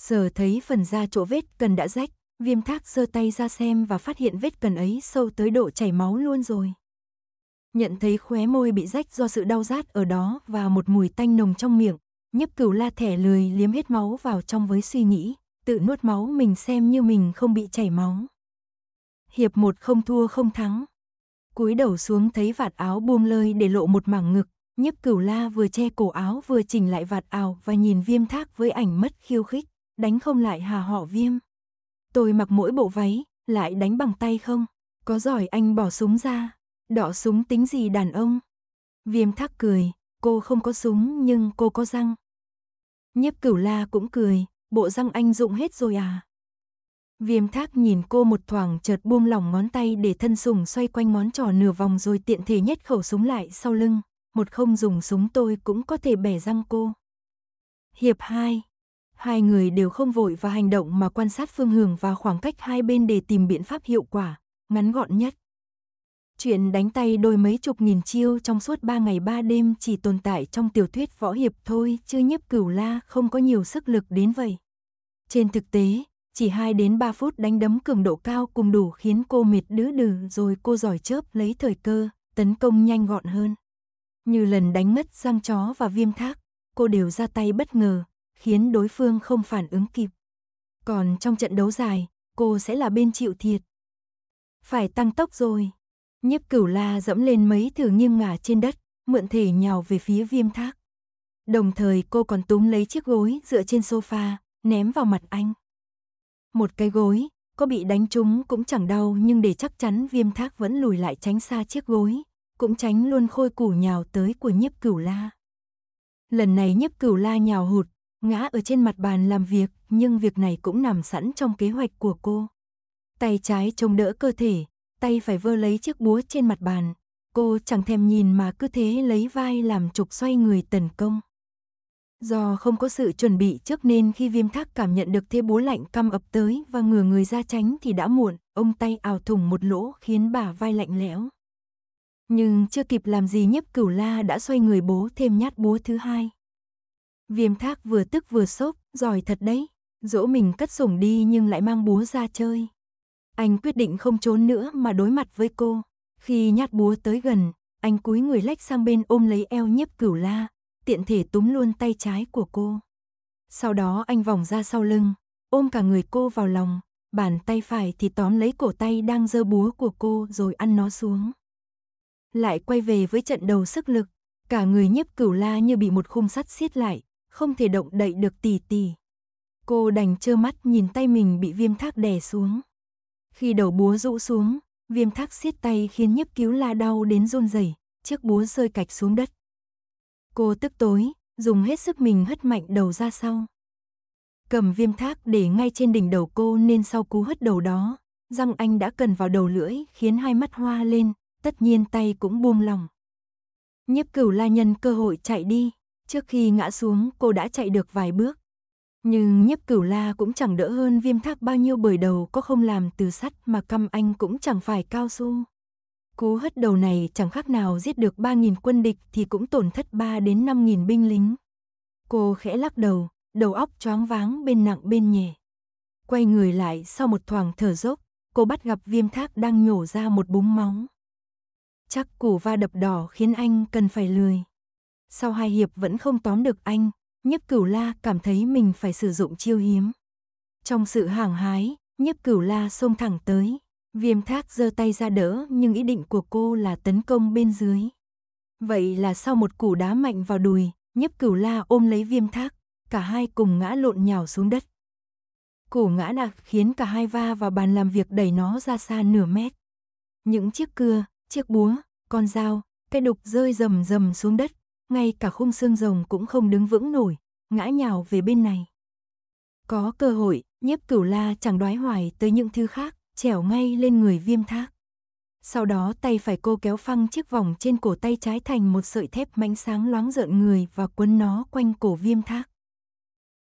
sờ thấy phần da chỗ vết cần đã rách, viêm thác giơ tay ra xem và phát hiện vết cần ấy sâu tới độ chảy máu luôn rồi. Nhận thấy khóe môi bị rách do sự đau rát ở đó và một mùi tanh nồng trong miệng, nhấp cửu la thẻ lười liếm hết máu vào trong với suy nghĩ, tự nuốt máu mình xem như mình không bị chảy máu. Hiệp một không thua không thắng. cúi đầu xuống thấy vạt áo buông lơi để lộ một mảng ngực, nhấp cửu la vừa che cổ áo vừa chỉnh lại vạt áo và nhìn viêm thác với ảnh mất khiêu khích đánh không lại hà họ viêm. Tôi mặc mỗi bộ váy, lại đánh bằng tay không? Có giỏi anh bỏ súng ra, đỏ súng tính gì đàn ông? Viêm thác cười, cô không có súng nhưng cô có răng. Nhiếp cửu la cũng cười, bộ răng anh dụng hết rồi à? Viêm thác nhìn cô một thoảng chợt buông lỏng ngón tay để thân sùng xoay quanh món trò nửa vòng rồi tiện thể nhét khẩu súng lại sau lưng. Một không dùng súng tôi cũng có thể bẻ răng cô. Hiệp 2 Hai người đều không vội và hành động mà quan sát phương hướng và khoảng cách hai bên để tìm biện pháp hiệu quả, ngắn gọn nhất. Chuyện đánh tay đôi mấy chục nghìn chiêu trong suốt ba ngày ba đêm chỉ tồn tại trong tiểu thuyết võ hiệp thôi, chứ nhiếp cửu la không có nhiều sức lực đến vậy. Trên thực tế, chỉ 2 đến 3 phút đánh đấm cường độ cao cùng đủ khiến cô mệt đứ đừ rồi cô giỏi chớp lấy thời cơ, tấn công nhanh gọn hơn. Như lần đánh mất răng chó và viêm thác, cô đều ra tay bất ngờ, khiến đối phương không phản ứng kịp. Còn trong trận đấu dài, cô sẽ là bên chịu thiệt. Phải tăng tốc rồi. Nhiếp cửu la dẫm lên mấy thử nghiêm ngả trên đất, mượn thể nhào về phía viêm thác. Đồng thời cô còn túm lấy chiếc gối dựa trên sofa, ném vào mặt anh. Một cái gối, có bị đánh trúng cũng chẳng đau nhưng để chắc chắn viêm thác vẫn lùi lại tránh xa chiếc gối, cũng tránh luôn khôi củ nhào tới của nhiếp cửu la. Lần này nhiếp cửu la nhào hụt, ngã ở trên mặt bàn làm việc, nhưng việc này cũng nằm sẵn trong kế hoạch của cô. Tay trái chống đỡ cơ thể, tay phải vơ lấy chiếc búa trên mặt bàn. Cô chẳng thèm nhìn mà cứ thế lấy vai làm trục xoay người tấn công. Do không có sự chuẩn bị trước nên khi viêm thác cảm nhận được thế búa lạnh căm ập tới và ngửa người ra tránh thì đã muộn, ông tay ào thủng một lỗ khiến bà vai lạnh lẽo. Nhưng chưa kịp làm gì nhấp cửu la đã xoay người bố thêm nhát búa thứ hai. Viêm thác vừa tức vừa sốc, giỏi thật đấy. Dỗ mình cất sủng đi nhưng lại mang búa ra chơi. Anh quyết định không trốn nữa mà đối mặt với cô. Khi nhát búa tới gần, anh cúi người lách sang bên ôm lấy eo nhiếp cửu la, tiện thể túm luôn tay trái của cô. Sau đó anh vòng ra sau lưng, ôm cả người cô vào lòng, bàn tay phải thì tóm lấy cổ tay đang giơ búa của cô rồi ăn nó xuống. Lại quay về với trận đầu sức lực, cả người nhiếp cửu la như bị một khung sắt xiết lại, không thể động đậy được tỷ tỷ. Cô đành trơ mắt nhìn tay mình bị viêm thác đè xuống. Khi đầu búa rũ xuống, viêm thác siết tay khiến nhấp cứu la đau đến run rẩy, chiếc búa rơi cạch xuống đất. Cô tức tối, dùng hết sức mình hất mạnh đầu ra sau. Cầm viêm thác để ngay trên đỉnh đầu cô nên sau cú hất đầu đó, răng anh đã cần vào đầu lưỡi khiến hai mắt hoa lên, tất nhiên tay cũng buông lòng. Nhiếp cửu la nhân cơ hội chạy đi, Trước khi ngã xuống, cô đã chạy được vài bước. Nhưng nhấp cửu la cũng chẳng đỡ hơn viêm thác bao nhiêu bởi đầu có không làm từ sắt mà căm anh cũng chẳng phải cao su. Cú hất đầu này chẳng khác nào giết được 3.000 quân địch thì cũng tổn thất 3 đến 5.000 binh lính. Cô khẽ lắc đầu, đầu óc choáng váng bên nặng bên nhẹ. Quay người lại sau một thoảng thở dốc, cô bắt gặp viêm thác đang nhổ ra một búng móng. Chắc củ va đập đỏ khiến anh cần phải lười sau hai hiệp vẫn không tóm được anh, nhiếp cửu la cảm thấy mình phải sử dụng chiêu hiếm. Trong sự hàng hái, nhiếp cửu la xông thẳng tới, viêm thác giơ tay ra đỡ nhưng ý định của cô là tấn công bên dưới. Vậy là sau một củ đá mạnh vào đùi, nhiếp cửu la ôm lấy viêm thác, cả hai cùng ngã lộn nhào xuống đất. Củ ngã đạc khiến cả hai va vào bàn làm việc đẩy nó ra xa nửa mét. Những chiếc cưa, chiếc búa, con dao, cây đục rơi rầm rầm xuống đất, ngay cả khung xương rồng cũng không đứng vững nổi, ngã nhào về bên này. Có cơ hội, nhiếp cửu la chẳng đoái hoài tới những thứ khác, trèo ngay lên người viêm thác. Sau đó tay phải cô kéo phăng chiếc vòng trên cổ tay trái thành một sợi thép mảnh sáng loáng rợn người và quấn nó quanh cổ viêm thác.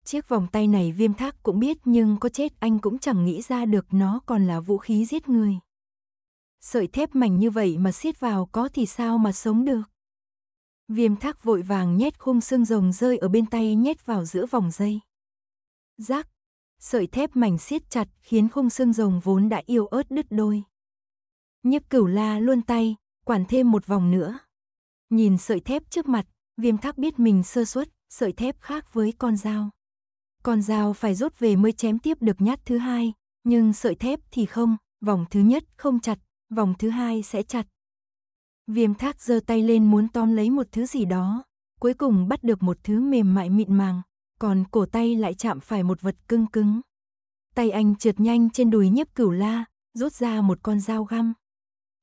Chiếc vòng tay này viêm thác cũng biết nhưng có chết anh cũng chẳng nghĩ ra được nó còn là vũ khí giết người. Sợi thép mảnh như vậy mà siết vào có thì sao mà sống được. Viêm thác vội vàng nhét khung xương rồng rơi ở bên tay nhét vào giữa vòng dây. Rác, sợi thép mảnh siết chặt khiến khung xương rồng vốn đã yêu ớt đứt đôi. Nhấp cửu la luôn tay, quản thêm một vòng nữa. Nhìn sợi thép trước mặt, viêm thác biết mình sơ suất, sợi thép khác với con dao. Con dao phải rút về mới chém tiếp được nhát thứ hai, nhưng sợi thép thì không, vòng thứ nhất không chặt, vòng thứ hai sẽ chặt, Viêm thác giơ tay lên muốn tóm lấy một thứ gì đó, cuối cùng bắt được một thứ mềm mại mịn màng, còn cổ tay lại chạm phải một vật cứng cứng. Tay anh trượt nhanh trên đùi nhiếp cửu la, rút ra một con dao găm.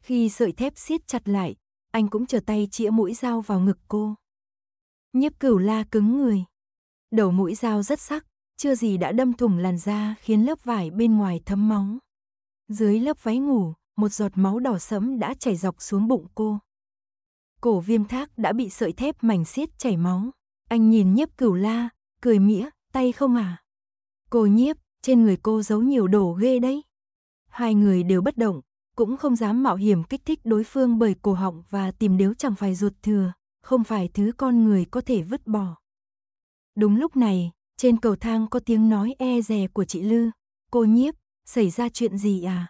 Khi sợi thép siết chặt lại, anh cũng trở tay chĩa mũi dao vào ngực cô. Nhiếp cửu la cứng người. Đầu mũi dao rất sắc, chưa gì đã đâm thủng làn da khiến lớp vải bên ngoài thấm máu. Dưới lớp váy ngủ, một giọt máu đỏ sẫm đã chảy dọc xuống bụng cô. Cổ viêm thác đã bị sợi thép mảnh xiết chảy máu. Anh nhìn nhiếp cửu la, cười mỉa, tay không à? Cô nhiếp, trên người cô giấu nhiều đồ ghê đấy. Hai người đều bất động, cũng không dám mạo hiểm kích thích đối phương bởi cổ họng và tìm điếu chẳng phải ruột thừa, không phải thứ con người có thể vứt bỏ. Đúng lúc này, trên cầu thang có tiếng nói e dè của chị Lư. Cô nhiếp, xảy ra chuyện gì à?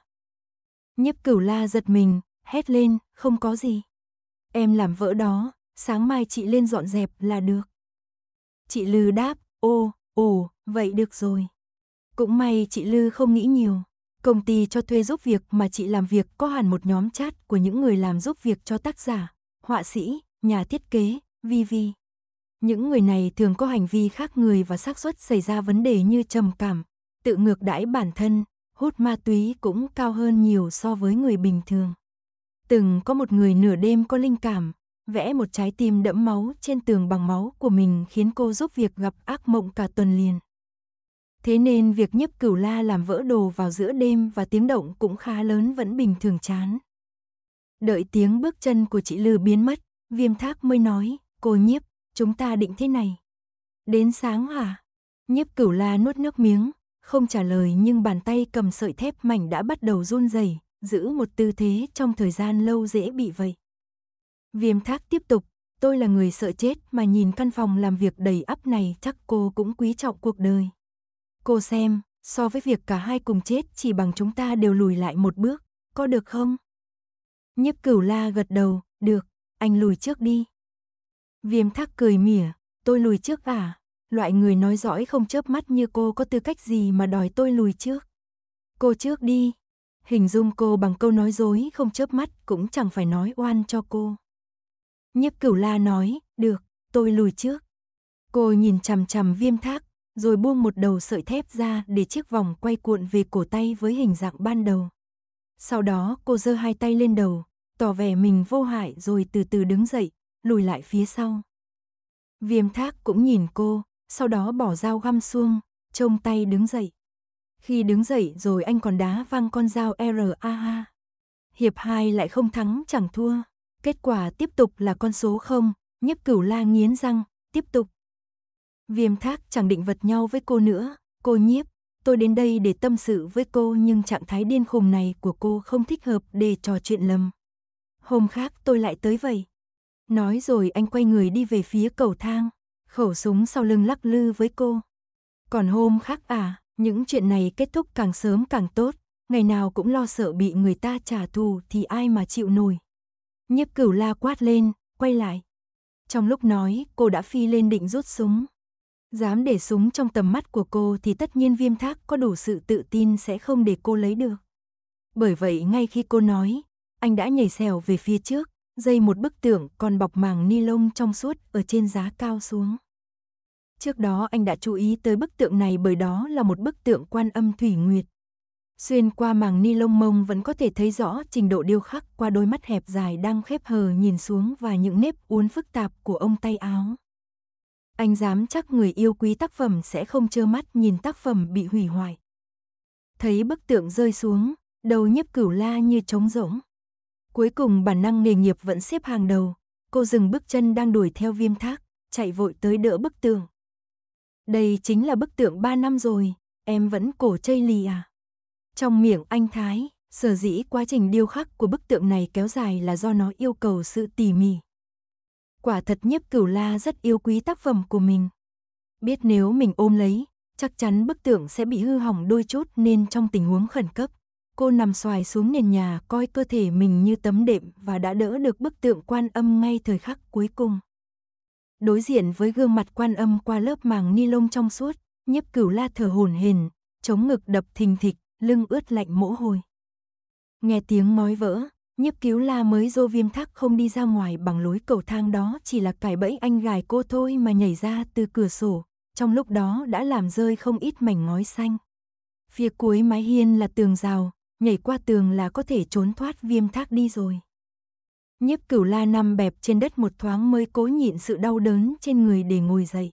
Nhấp cửu la giật mình, hét lên, không có gì. Em làm vỡ đó, sáng mai chị lên dọn dẹp là được. Chị Lư đáp, ô, ồ, vậy được rồi. Cũng may chị Lư không nghĩ nhiều. Công ty cho thuê giúp việc mà chị làm việc có hẳn một nhóm chat của những người làm giúp việc cho tác giả, họa sĩ, nhà thiết kế, VV. Những người này thường có hành vi khác người và xác suất xảy ra vấn đề như trầm cảm, tự ngược đãi bản thân, hút ma túy cũng cao hơn nhiều so với người bình thường. Từng có một người nửa đêm có linh cảm, vẽ một trái tim đẫm máu trên tường bằng máu của mình khiến cô giúp việc gặp ác mộng cả tuần liền. Thế nên việc nhiếp cửu la làm vỡ đồ vào giữa đêm và tiếng động cũng khá lớn vẫn bình thường chán. Đợi tiếng bước chân của chị Lư biến mất, viêm thác mới nói, cô nhiếp, chúng ta định thế này. Đến sáng à? Nhiếp cửu la nuốt nước miếng, không trả lời nhưng bàn tay cầm sợi thép mảnh đã bắt đầu run rẩy, giữ một tư thế trong thời gian lâu dễ bị vậy. Viêm thác tiếp tục, tôi là người sợ chết mà nhìn căn phòng làm việc đầy ắp này chắc cô cũng quý trọng cuộc đời. Cô xem, so với việc cả hai cùng chết chỉ bằng chúng ta đều lùi lại một bước, có được không? Nhiếp cửu la gật đầu, được, anh lùi trước đi. Viêm thác cười mỉa, tôi lùi trước à? loại người nói dõi không chớp mắt như cô có tư cách gì mà đòi tôi lùi trước. Cô trước đi. Hình dung cô bằng câu nói dối không chớp mắt cũng chẳng phải nói oan cho cô. Nhiếp cửu la nói, được, tôi lùi trước. Cô nhìn chằm chằm viêm thác, rồi buông một đầu sợi thép ra để chiếc vòng quay cuộn về cổ tay với hình dạng ban đầu. Sau đó cô giơ hai tay lên đầu, tỏ vẻ mình vô hại rồi từ từ đứng dậy, lùi lại phía sau. Viêm thác cũng nhìn cô, sau đó bỏ dao găm xuông, trông tay đứng dậy. Khi đứng dậy rồi anh còn đá văng con dao RAA. Hiệp 2 lại không thắng chẳng thua, kết quả tiếp tục là con số 0, nhấp cửu la nghiến răng, tiếp tục. Viêm thác chẳng định vật nhau với cô nữa, cô nhiếp, tôi đến đây để tâm sự với cô nhưng trạng thái điên khùng này của cô không thích hợp để trò chuyện lầm. Hôm khác tôi lại tới vậy. Nói rồi anh quay người đi về phía cầu thang khẩu súng sau lưng lắc lư với cô. Còn hôm khác à, những chuyện này kết thúc càng sớm càng tốt, ngày nào cũng lo sợ bị người ta trả thù thì ai mà chịu nổi. Nhiếp cửu la quát lên, quay lại. Trong lúc nói, cô đã phi lên định rút súng. Dám để súng trong tầm mắt của cô thì tất nhiên viêm thác có đủ sự tự tin sẽ không để cô lấy được. Bởi vậy ngay khi cô nói, anh đã nhảy xèo về phía trước, dây một bức tượng còn bọc màng ni lông trong suốt ở trên giá cao xuống. Trước đó anh đã chú ý tới bức tượng này bởi đó là một bức tượng quan âm thủy nguyệt. Xuyên qua màng ni lông mông vẫn có thể thấy rõ trình độ điêu khắc qua đôi mắt hẹp dài đang khép hờ nhìn xuống và những nếp uốn phức tạp của ông tay áo. Anh dám chắc người yêu quý tác phẩm sẽ không trơ mắt nhìn tác phẩm bị hủy hoại. Thấy bức tượng rơi xuống, đầu nhiếp cửu la như trống rỗng. Cuối cùng bản năng nghề nghiệp vẫn xếp hàng đầu, cô dừng bước chân đang đuổi theo viêm thác, chạy vội tới đỡ bức tượng. Đây chính là bức tượng 3 năm rồi, em vẫn cổ chây lì à? Trong miệng anh Thái, sở dĩ quá trình điêu khắc của bức tượng này kéo dài là do nó yêu cầu sự tỉ mỉ. Quả thật nhiếp cửu la rất yêu quý tác phẩm của mình. Biết nếu mình ôm lấy, chắc chắn bức tượng sẽ bị hư hỏng đôi chút nên trong tình huống khẩn cấp, cô nằm xoài xuống nền nhà coi cơ thể mình như tấm đệm và đã đỡ được bức tượng quan âm ngay thời khắc cuối cùng. Đối diện với gương mặt quan âm qua lớp màng ni lông trong suốt, nhiếp cửu la thở hổn hển, chống ngực đập thình thịch, lưng ướt lạnh mỗ hôi. Nghe tiếng mói vỡ, nhiếp cứu la mới dô viêm thắc không đi ra ngoài bằng lối cầu thang đó chỉ là cải bẫy anh gài cô thôi mà nhảy ra từ cửa sổ, trong lúc đó đã làm rơi không ít mảnh ngói xanh. Phía cuối mái hiên là tường rào, nhảy qua tường là có thể trốn thoát viêm thác đi rồi. Nhiếp cửu la nằm bẹp trên đất một thoáng mới cố nhịn sự đau đớn trên người để ngồi dậy.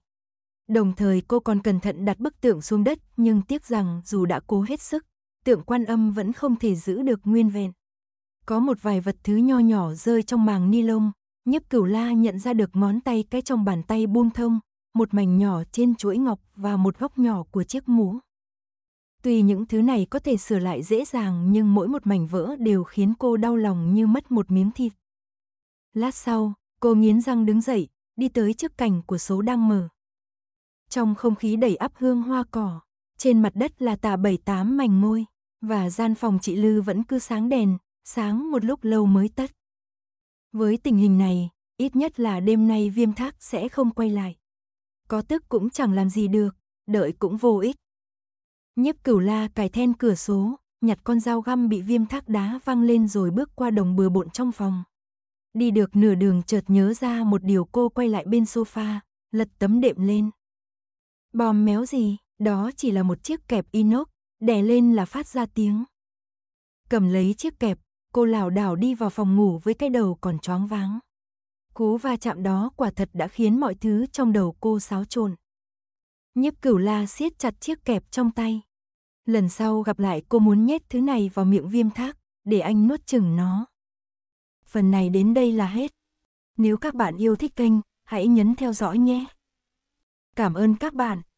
Đồng thời cô còn cẩn thận đặt bức tượng xuống đất nhưng tiếc rằng dù đã cố hết sức, tượng quan âm vẫn không thể giữ được nguyên vẹn. Có một vài vật thứ nho nhỏ rơi trong màng ni lông, nhiếp cửu la nhận ra được ngón tay cái trong bàn tay buông thông, một mảnh nhỏ trên chuỗi ngọc và một góc nhỏ của chiếc mũ. Tuy những thứ này có thể sửa lại dễ dàng nhưng mỗi một mảnh vỡ đều khiến cô đau lòng như mất một miếng thịt. Lát sau, cô nghiến răng đứng dậy, đi tới trước cành của số đang mở. Trong không khí đầy áp hương hoa cỏ, trên mặt đất là tà bảy tám mảnh môi, và gian phòng chị Lư vẫn cứ sáng đèn, sáng một lúc lâu mới tắt. Với tình hình này, ít nhất là đêm nay viêm thác sẽ không quay lại. Có tức cũng chẳng làm gì được, đợi cũng vô ích. Nhiếp cửu la cài then cửa số, nhặt con dao găm bị viêm thác đá văng lên rồi bước qua đồng bừa bộn trong phòng. Đi được nửa đường chợt nhớ ra một điều cô quay lại bên sofa, lật tấm đệm lên. Bòm méo gì, đó chỉ là một chiếc kẹp inox, đè lên là phát ra tiếng. Cầm lấy chiếc kẹp, cô lảo đảo đi vào phòng ngủ với cái đầu còn choáng váng. Cú va chạm đó quả thật đã khiến mọi thứ trong đầu cô xáo trộn. Nhiếp cửu la siết chặt chiếc kẹp trong tay. Lần sau gặp lại cô muốn nhét thứ này vào miệng viêm thác, để anh nuốt chừng nó. Phần này đến đây là hết. Nếu các bạn yêu thích kênh, hãy nhấn theo dõi nhé. Cảm ơn các bạn.